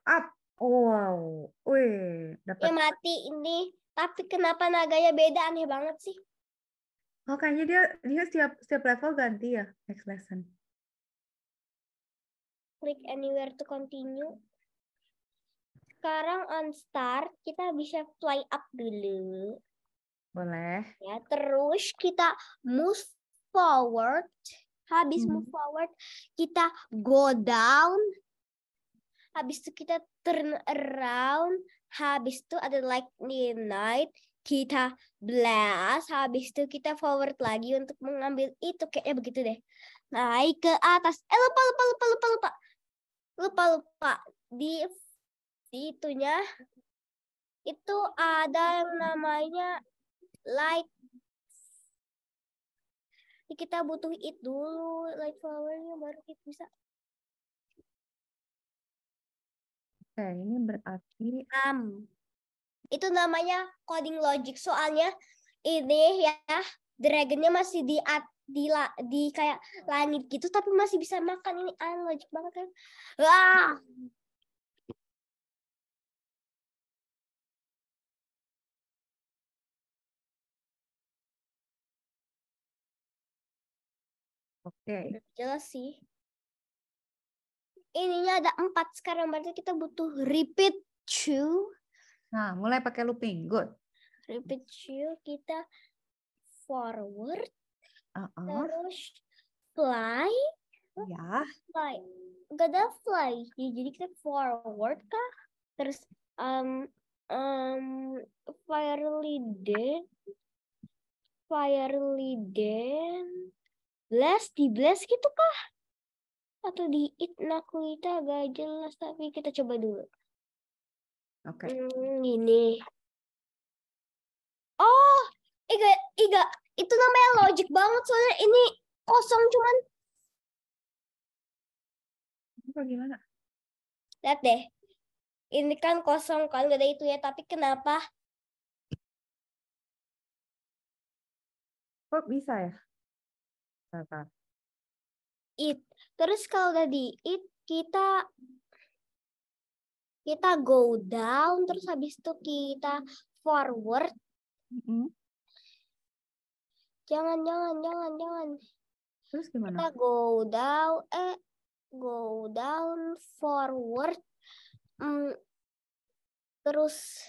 up wow wih dapat ya mati ini tapi kenapa naganya beda aneh banget sih? Oh, kayaknya dia dia setiap setiap level ganti ya next lesson. Click anywhere to continue. Sekarang on start kita bisa fly up dulu. Boleh. Ya, terus kita move forward. Habis hmm. move forward kita go down. Habis itu kita turn around habis itu ada lightning night kita blast habis itu kita forward lagi untuk mengambil itu kayaknya begitu deh naik ke atas eh lupa lupa lupa lupa lupa lupa lupa di di itunya itu ada yang namanya light kita butuh itu dulu light flowernya baru kita bisa Oke, ini berarti 6. Itu namanya coding logic. Soalnya ini ya dragonnya masih di di la, di kayak langit gitu tapi masih bisa makan ini ah, logic banget kan. Wah. Oke. Okay. Jelas sih ininya ada empat sekarang berarti kita butuh repeat two Nah, mulai pakai looping. Good. Repeat two kita forward. Uh -uh. Terus fly. Ya. Fly. Gak ada fly. Ya, jadi kita forward kah? Terus um, um, fire leader fire leader Bless, di bless gitu kah? atau di itnaku itu agak jelas tapi kita coba dulu. Oke. Okay. Hmm, gini. Oh, iga iga itu namanya logic banget soalnya ini kosong cuman. Apa gimana? Lihat deh. Ini kan kosong kan gak ada itu ya, tapi kenapa? Kok bisa ya? Kenapa? It Terus kalau udah di eat, kita kita go down, terus habis itu kita forward. Mm-hmm. Jangan, jangan, jangan, jangan. Terus gimana? Kita go down, eh, go down, forward, mm, terus,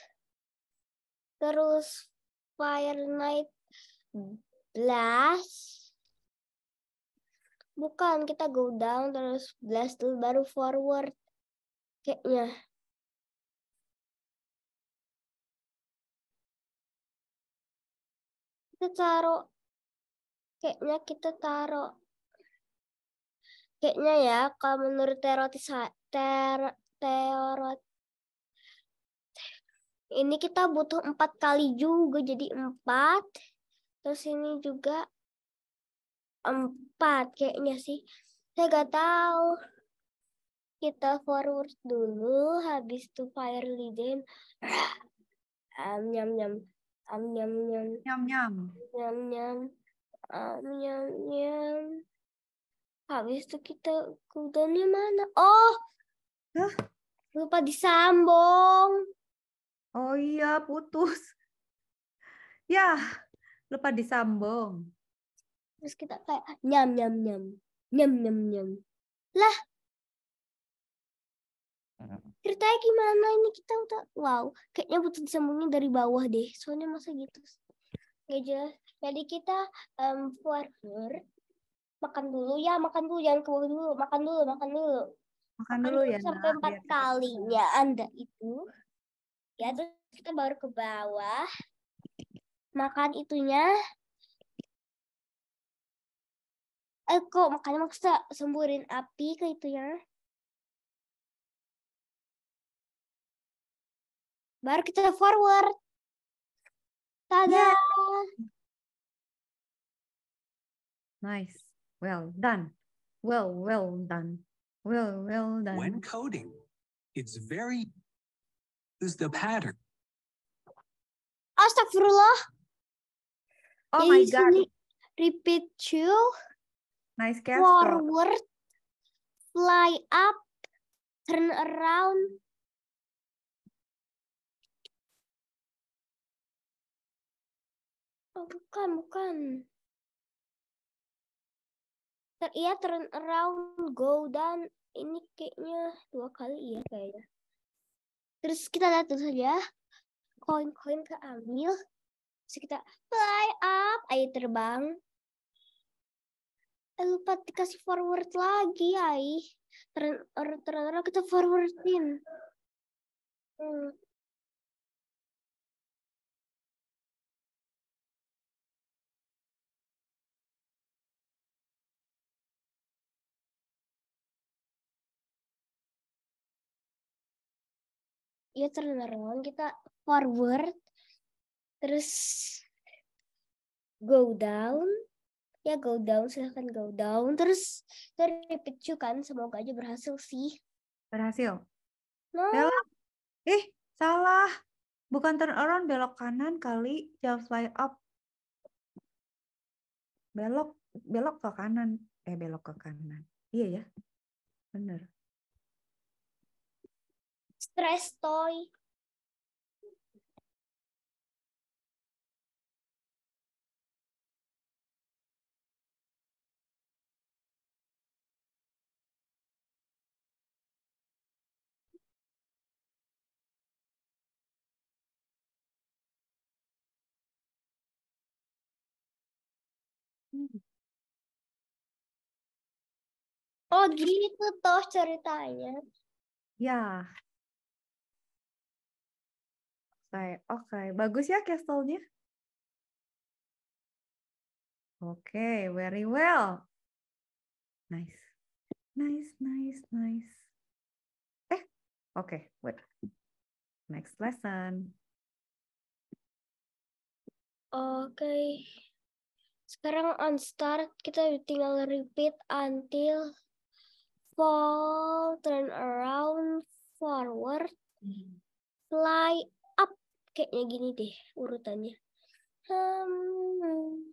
terus Fire Night Blast, Bukan, kita go down terus blast tuh baru forward. Kayaknya. Kita taruh. Kayaknya kita taruh. Kayaknya ya, kalau menurut teoritis ter, teorot ini kita butuh empat kali juga jadi empat terus ini juga empat kayaknya sih. Saya nggak tahu. Kita forward dulu, habis itu fire leading. Um, nyam nyam. Um, nyam nyam. Nyam nyam. Nyam nyam. Um, nyam nyam. Habis itu kita kudanya mana? Oh. Hah? Lupa disambung. Oh iya, putus. Ya, lupa disambung terus kita kayak nyam nyam nyam nyam nyam nyam lah hmm. ceritanya gimana ini kita udah wow kayaknya butuh disambungin dari bawah deh soalnya masa gitu nggak jelas jadi kita um, forward makan dulu ya makan dulu jangan keluar dulu makan dulu makan dulu makan kan dulu ya sampai empat iya, ya. kalinya anda itu ya terus kita baru ke bawah makan itunya Eh kok makanya maksa semburin api ke ya. Baru kita forward. Tada. Yeah. Nice. Well done. Well, well done. Well, well done. When coding, it's very is the pattern. Astagfirullah. Oh Jadi my god. Repeat you. Nice Forward, fly up, turn around. Oh, bukan, bukan. Iya, turn around, go down. Ini kayaknya dua kali ya kayaknya. Terus kita lihat dulu saja. Koin-koin keambil. Terus kita fly up, ayo terbang. Eh, lupa dikasih forward lagi, ay Terus er, kita forwardin. Hmm. ya terus kita forward terus go down ya go down silahkan go down terus dari kan semoga aja berhasil sih berhasil no. belok eh salah bukan turn around belok kanan kali jauh fly up belok belok ke kanan eh belok ke kanan iya ya bener stress toy Oh gitu toh ceritanya. Ya. Oke, oke. Bagus ya castle-nya. Oke, okay, very well. Nice. Nice, nice, nice. Eh, oke, okay, wait. Next lesson. Oke. Okay. Sekarang on start kita tinggal repeat until fall, turn around, forward, fly up. Kayaknya gini deh urutannya. Hmm.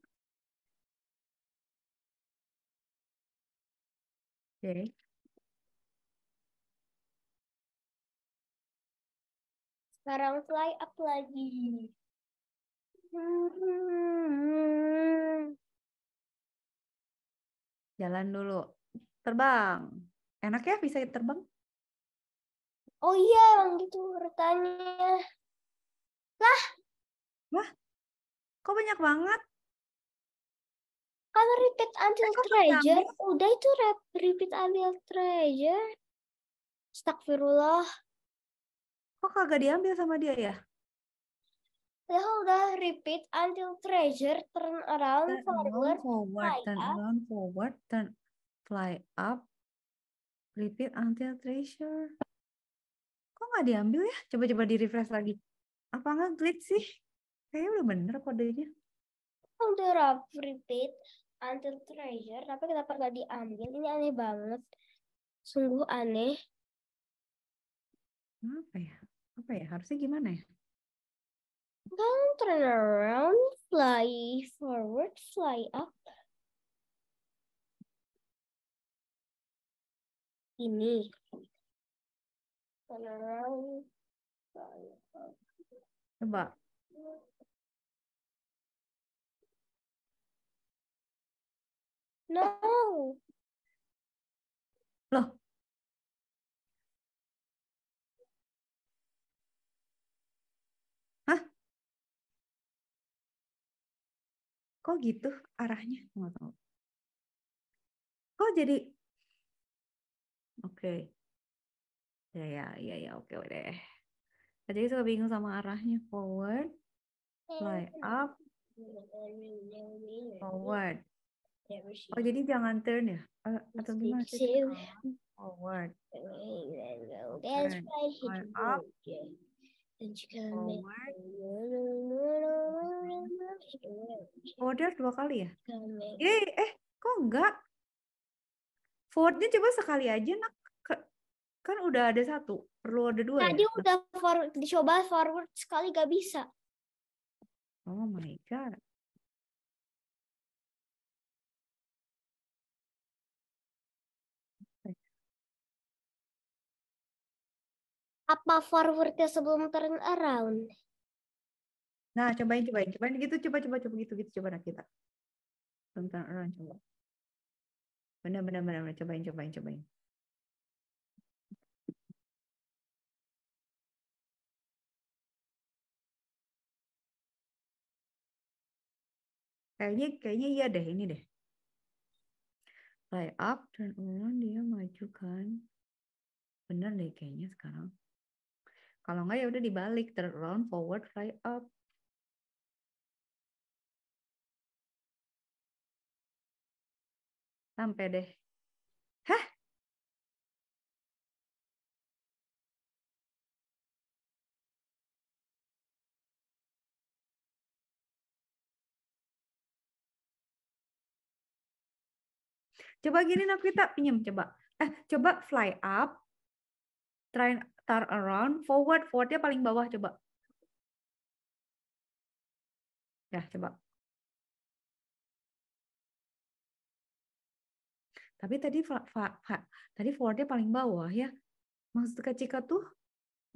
Oke. Okay. Sekarang fly up lagi. Jalan dulu. Terbang. Enak ya bisa terbang? Oh iya, emang gitu bertanya. Lah. Wah, kok banyak banget? Kalau repeat until eh, treasure, udah itu repeat until treasure. Astagfirullah. Kok kagak diambil sama dia ya? Beholder, repeat until treasure, turn around, turn forward, forward, fly turn up. around, forward, turn, fly up, repeat until treasure. Kok nggak diambil ya? Coba-coba di refresh lagi. Apa nggak glitch sih? Kayaknya udah bener kodenya. Beholder, up, repeat until treasure, tapi kenapa nggak diambil? Ini aneh banget. Sungguh aneh. Apa ya? Apa ya? Harusnya gimana ya? Don't turn around, fly forward, fly up. Ini. Turn around, fly up. Coba. No. Loh, kok gitu arahnya nggak tahu kok jadi oke okay. ya ya ya ya oke okay, deh jadi suka bingung sama arahnya forward fly up forward oh jadi jangan turn ya eh, atau gimana sih forward turn, fly up And forward. dua kali ya? Eh, eh, kok enggak? Forwardnya coba sekali aja nak. Kan udah ada satu, perlu ada dua. Tadi ya? udah forward, dicoba forward sekali gak bisa. Oh my god. apa forwardnya sebelum turn around? Nah, cobain, cobain, cobain gitu, coba, coba, coba gitu, gitu, coba kita. Sebelum turn around, coba. Benar, benar, benar, benar. cobain, cobain, cobain. Kayaknya, kayaknya iya deh, ini deh. Fly up, turn around, dia majukan. kan. Benar deh kayaknya sekarang. Kalau nggak ya udah dibalik, turn around, forward, fly up. Sampai deh. Hah? Coba gini kita pinjam coba. Eh, coba fly up, try turn around, forward, forwardnya paling bawah coba. Ya, coba. Tapi tadi fa, fa, tadi forwardnya paling bawah ya. Maksud Kak Cika tuh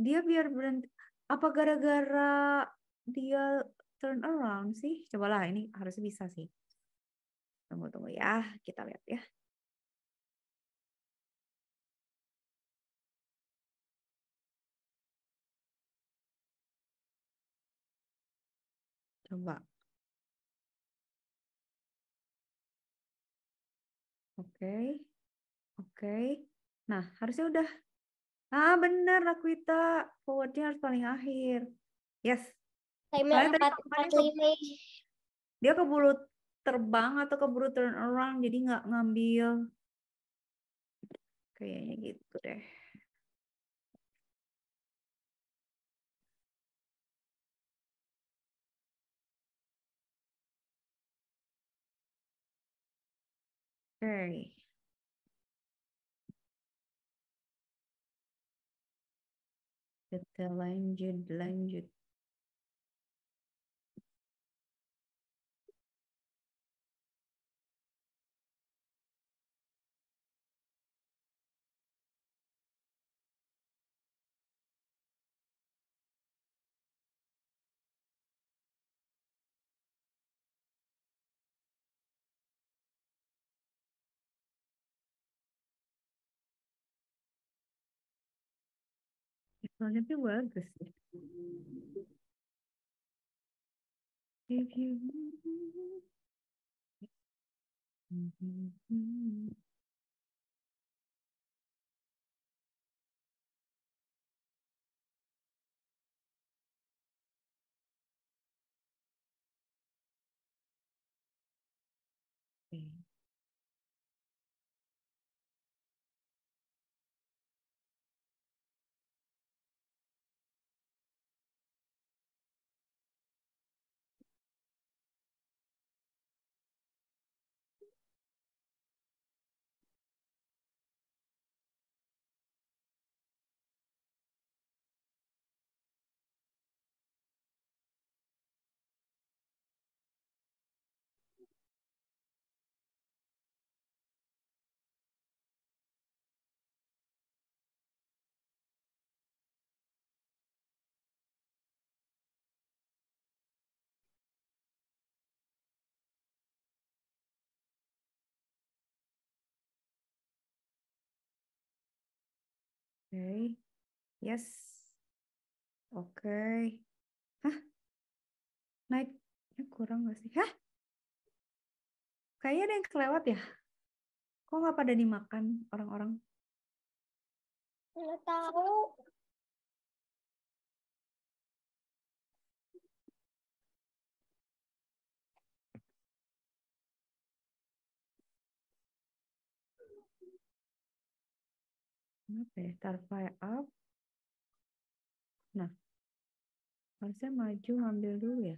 dia biar berhenti. Apa gara-gara dia turn around sih? Cobalah ini harusnya bisa sih. Tunggu-tunggu ya, kita lihat ya. Coba. Oke. Oke. Nah, harusnya udah. Ah, benar Rakwita. Forwardnya harus paling akhir. Yes. Saya tadi dia keburu terbang atau keburu turn around, jadi nggak ngambil. Kayaknya gitu deh. Okay. Kita lanjut, lanjut. going to work this If you okay. yes oke okay. hah naiknya eh, kurang gak sih hah kayaknya ada yang kelewat ya kok nggak pada dimakan orang-orang nggak tahu Oke, ya up. Nah, harusnya maju ambil dulu ya.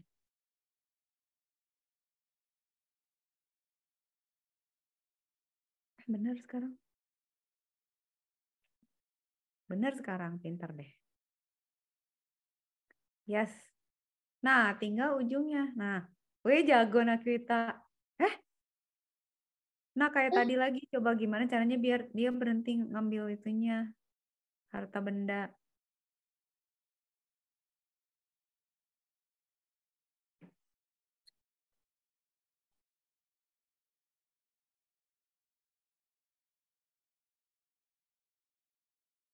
Eh, Benar sekarang. Benar sekarang, pinter deh. Yes. Nah, tinggal ujungnya. Nah, weh jago nak kita. Eh, Nah, kayak tadi eh. lagi coba gimana caranya biar dia berhenti ngambil itunya harta benda.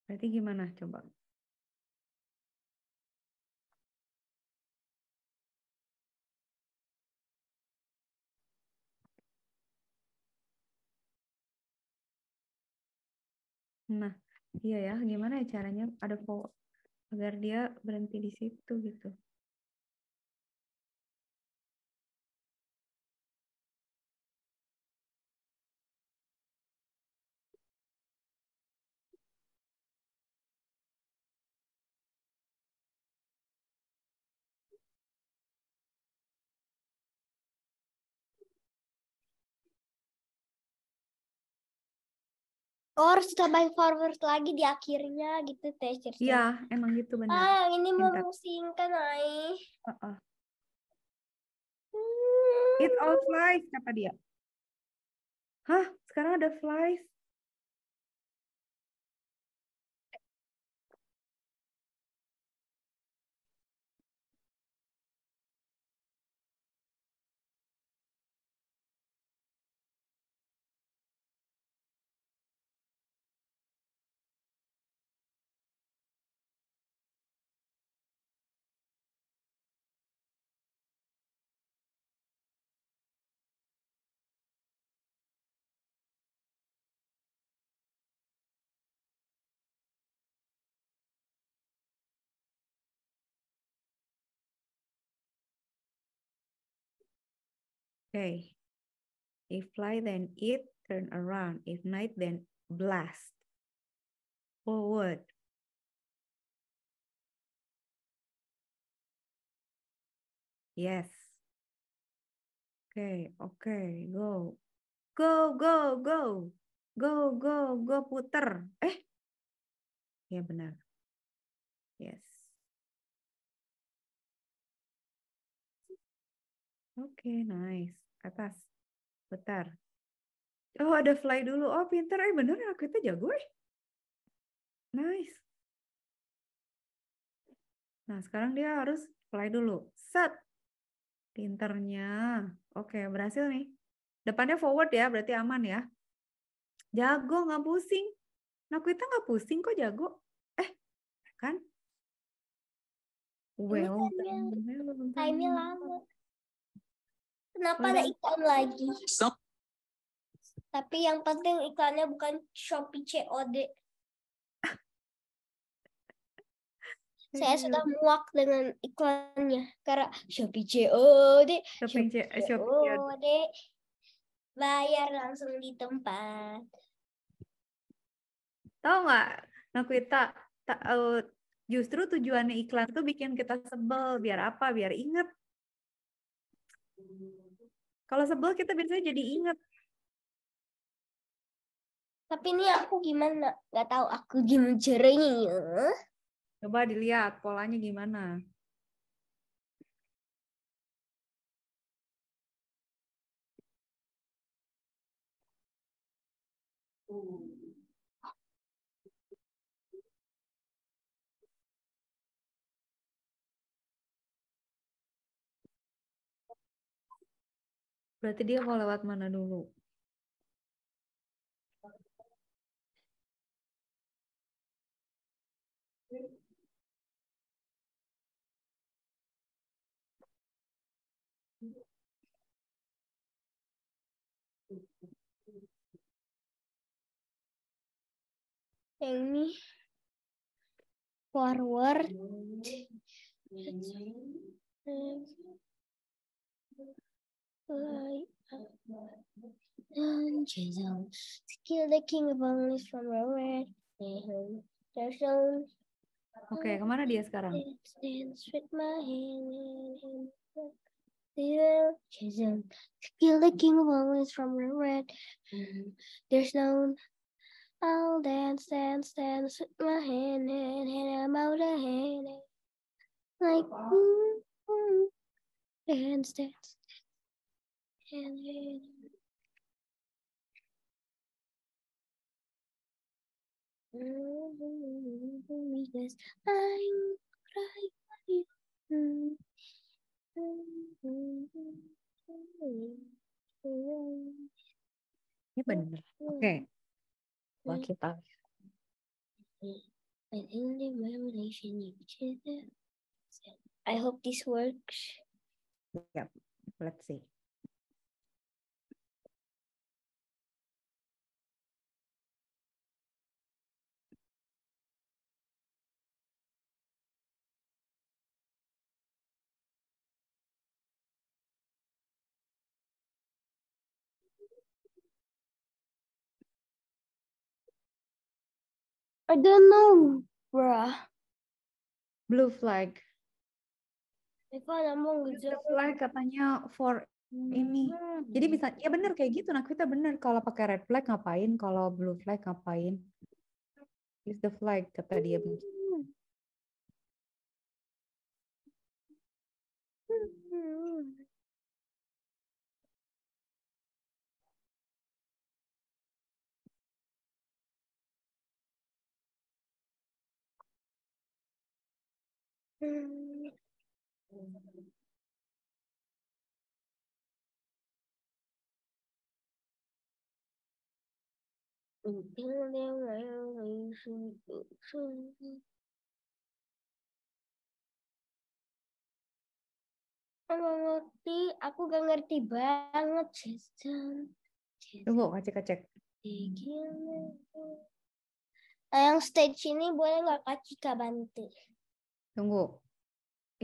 Berarti gimana coba? Nah, iya ya, gimana ya caranya ada agar dia berhenti di situ gitu? Oh, harus tambahin forward lagi di akhirnya gitu teh Iya, emang gitu benar. Ah, ini mau memusingkan ai. Uh -uh. Hmm. It all flies kata dia. Hah, sekarang ada flies. Okay. If fly, then eat, turn around. If night, then blast. Forward. Yes. Okay, okay, go. Go, go, go. Go, go, go puter. Eh. Ya benar. Yes. Okay, nice atas. Bentar. Oh, ada fly dulu. Oh, pinter. Eh, bener aku itu jago eh. Nice. Nah, sekarang dia harus fly dulu. Set. Pinternya. Oke, berhasil nih. Depannya forward ya, berarti aman ya. Jago, nggak pusing. Nah, kita nggak pusing kok jago. Eh, kan? Iya, well, time-nya lama. Kenapa ada hmm. iklan lagi? Stop. Tapi yang penting iklannya bukan Shopee COD. Saya sudah hmm. muak dengan iklannya karena Shopee COD, Shopee, COD. Bayar langsung di tempat. Tahu nggak, Nakwita, kita tahu. Eh, justru tujuannya iklan tuh bikin kita sebel biar apa biar inget kalau sebel kita biasanya jadi ingat. Tapi ini aku gimana? Gak tahu aku gimana caranya. Ya. Coba dilihat polanya gimana. Uh. Berarti dia mau lewat mana dulu? yang ini forward like and Jason to kill the king of onlys from Robert Mayhem. There's own. Oke, okay, kemana dia sekarang? Dance with my hand. to kill the king of onlys from Robert. There's known. I'll dance, dance, dance with my hand, hand, hand. I'm out of hand. Like, mm, mm, dance, dance. Hello. you. Ini benar. Oke. Okay. kita. And in the I hope this works. Yep. Let's see. I don't know, bruh. Blue flag. Blue flag katanya for ini. Hmm. Jadi bisa, ya bener kayak gitu. Nah kita bener kalau pakai red flag ngapain, kalau blue flag ngapain. Use the flag kata dia begitu. 你冰凉而为是有正义。Aku ngerti, aku gak ngerti banget Jason. Tunggu, kacek kacek. Yang stage ini boleh nggak kak Cika bantu? Tunggu.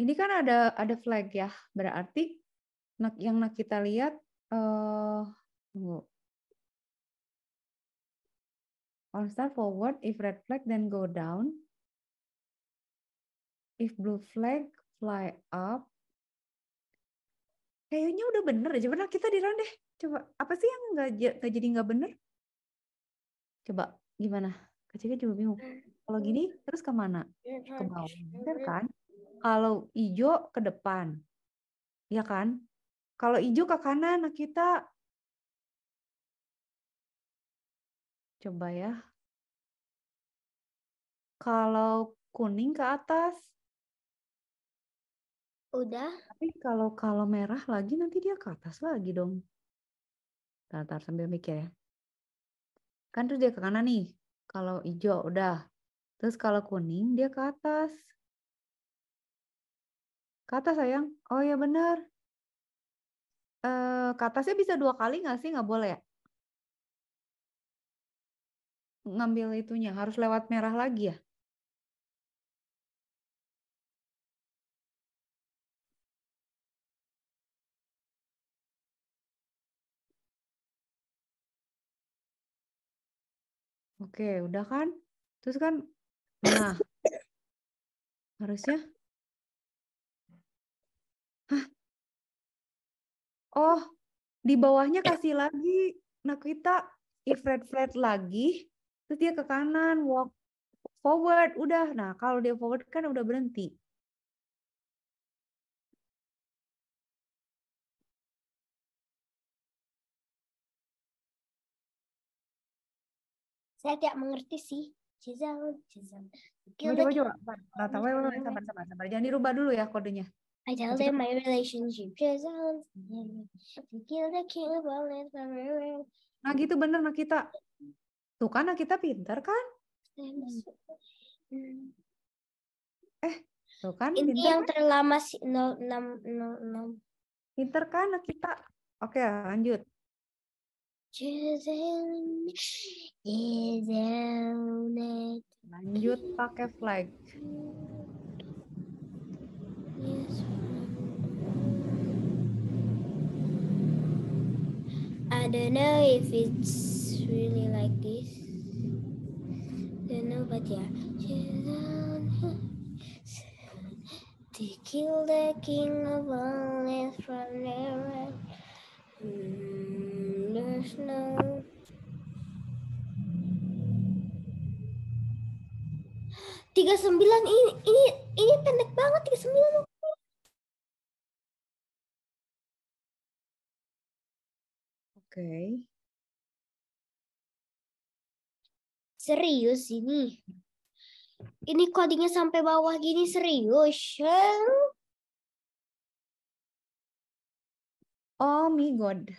Ini kan ada ada flag ya. Berarti yang kita lihat uh, tunggu. on star forward if red flag then go down. If blue flag fly up. Kayaknya udah bener aja. Benar kita di run deh. Coba apa sih yang nggak jadi nggak bener? Coba gimana? Kak Cika juga bingung. Kalau gini terus kemana? Iya, ke bawah, iya, bener iya. kan? Kalau hijau ke depan, ya kan? Kalau hijau ke kanan kita coba ya. Kalau kuning ke atas. Udah. Tapi kalau kalau merah lagi nanti dia ke atas lagi dong. Tar, sambil mikir ya. Kan terus dia ke kanan nih. Kalau hijau udah. Terus kalau kuning dia ke atas. Ke atas sayang. Oh ya benar. Eh, ke atasnya bisa dua kali nggak sih? Nggak boleh ya? Ngambil itunya harus lewat merah lagi ya? Oke, udah kan? Terus kan Nah, harusnya. Hah? Oh, di bawahnya kasih lagi. Nah, kita if red flat lagi, terus dia ke kanan, walk forward, udah. Nah, kalau dia forward kan udah berhenti. Saya tidak mengerti sih jazal jazal coba coba coba tahu sabar sabar sabar jangan dirubah dulu ya kodenya I tell them my relationship jazal kill the king of all nah gitu bener nah kita tuh kan nak kita pinter kan hmm. eh tuh kan ini yang kan? terlama sih no, enam, no, no. pinter kan nak kita oke lanjut Chosen is owned. Lanjut pakai flag. Yes. I don't know if it's really like this. Don't know, but yeah. To kill the king of all from the Tiga sembilan ini ini ini pendek banget tiga sembilan. Oke. Serius ini? Ini codingnya sampai bawah gini serius? Oh my god.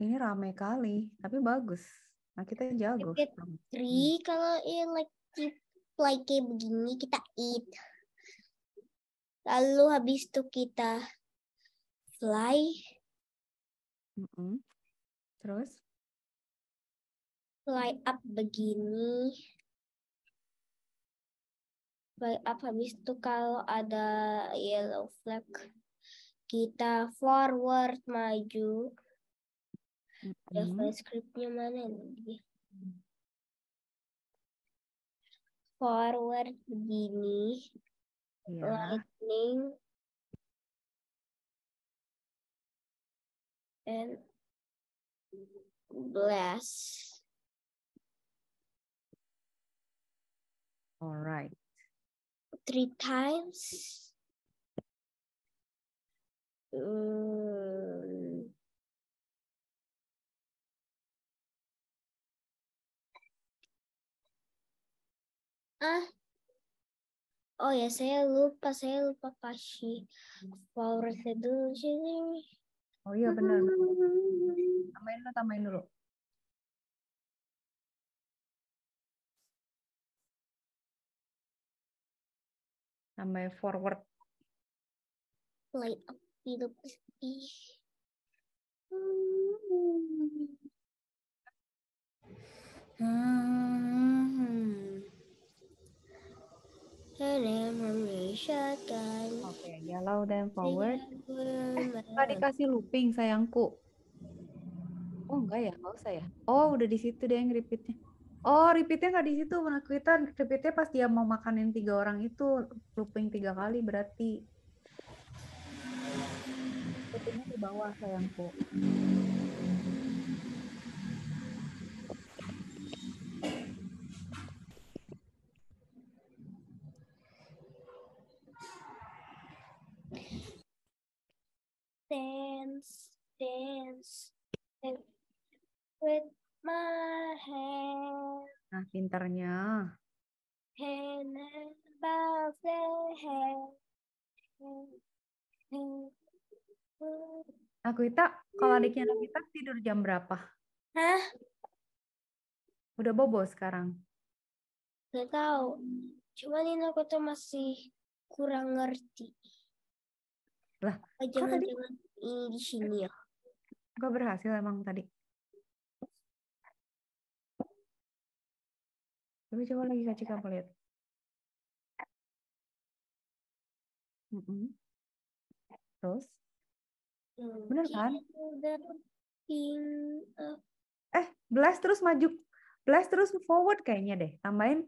ini rame kali tapi bagus nah kita yang jago tri hmm. kalau lagi like kayak begini kita eat lalu habis itu kita fly mm -mm. terus fly up begini fly up habis itu kalau ada yellow flag kita forward maju Какой скрипт не маленький. Forward Guinea. Yeah. Lightning. And bless. All right. Three times. Um, ah oh ya saya lupa saya lupa kasih power dulu sini oh iya benar tambahin lo tambahin dulu tambah forward Play up hidup hmm. Oke, okay, yellow dan forward. Eh, dikasih looping sayangku. Oh enggak ya, enggak usah ya. Oh udah di situ deh yang repeatnya. Oh repeatnya nggak di situ penakwitan. Repeatnya pas dia mau makanin tiga orang itu looping tiga kali berarti. Repeatnya di bawah sayangku. dance, dance, dance with my hand. Nah, pinternya. Hand above the hand. Aku itu kalau adiknya kita tidur jam berapa? Hah? Udah bobo sekarang? Gak tahu. Cuman ini aku tuh masih kurang ngerti. Lah, jangan, eh, tadi jangan ini di sini ya. Gak berhasil emang tadi. coba coba lagi Kak Cika lihat. Terus? Hmm, Bener iya, kan? Eh. eh, blast terus maju. Blast terus forward kayaknya deh. Tambahin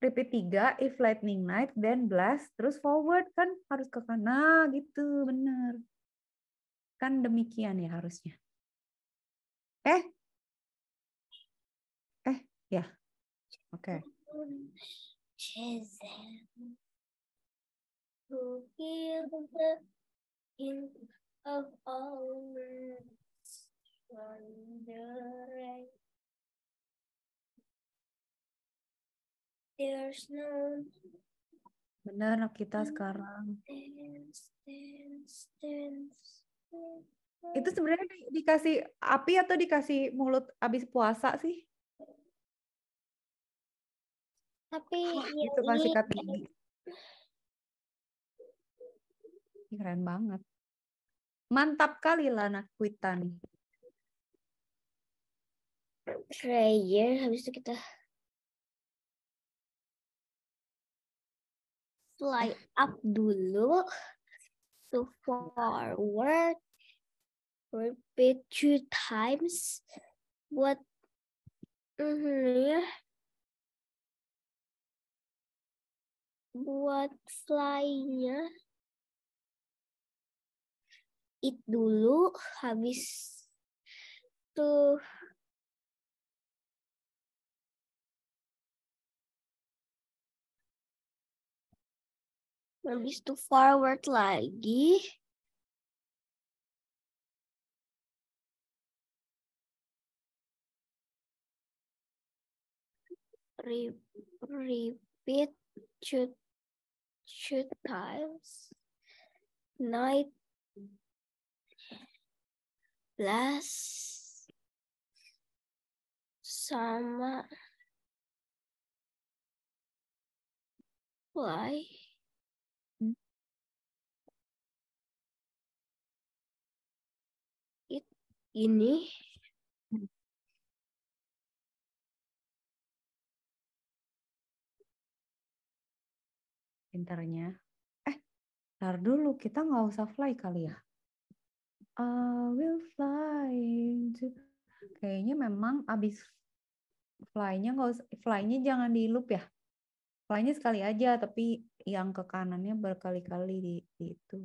repeat tiga if lightning night then blast terus forward kan harus ke kanan ah, gitu bener kan demikian ya harusnya eh eh ya oke okay. There's no. Benar kita mm, sekarang. Dance, dance, dance, Itu sebenarnya di, dikasih api atau dikasih mulut abis puasa sih? Tapi oh, ya, itu pasti kan iya. Ini keren banget. Mantap kali Lana Kuita nih. Prayer, habis itu kita slide up dulu to forward repeat two times what mm -hmm, ya buat slide-nya it dulu habis tuh Habis itu forward lagi. repeat two, shoot times. Night plus sama Why? ini pinternya. Eh, ntar dulu kita nggak usah fly kali ya. I will fly to... Kayaknya memang abis flynya nggak usah, flynya jangan di loop ya. Flynya sekali aja, tapi yang ke kanannya berkali-kali di, di itu.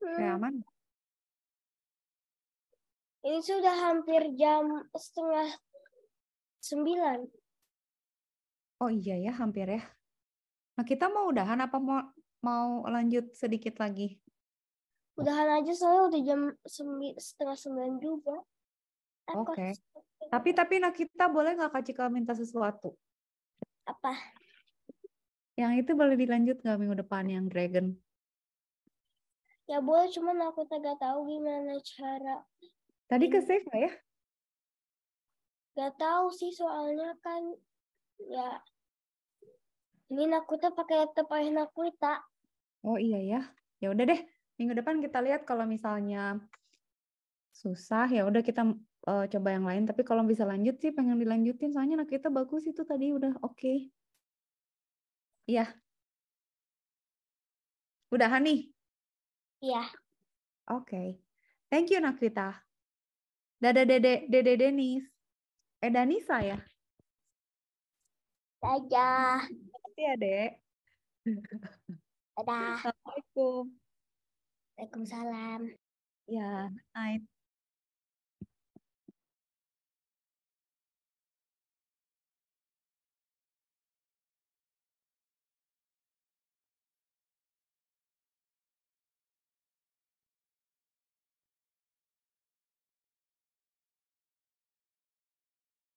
Ya, aman. Ini sudah hampir jam setengah sembilan. Oh iya ya, hampir ya. Nah, kita mau udahan apa mau mau lanjut sedikit lagi? Udahan aja soalnya udah jam sembi, setengah sembilan juga. Oke. Okay. Tapi tapi nah kita boleh nggak Kak Cika minta sesuatu? Apa? Yang itu boleh dilanjut nggak minggu depan yang Dragon? Ya boleh, cuman aku nggak tahu gimana cara. Tadi ke save nggak ya? Gak tahu sih soalnya kan ya ini aku Nakuta pakai laptop ayah Nakuta. Oh iya ya. Ya udah deh, minggu depan kita lihat kalau misalnya susah ya udah kita uh, coba yang lain tapi kalau bisa lanjut sih pengen dilanjutin soalnya anak kita bagus itu tadi udah oke okay. iya Udah, Hani. Iya. Oke. Okay. Thank you Nakrita. Dadah Dede, Dede Denis. Eh Danisa ya? Dadah. Nanti ya, Dek. Dadah. Assalamualaikum. Waalaikumsalam. Ya, night.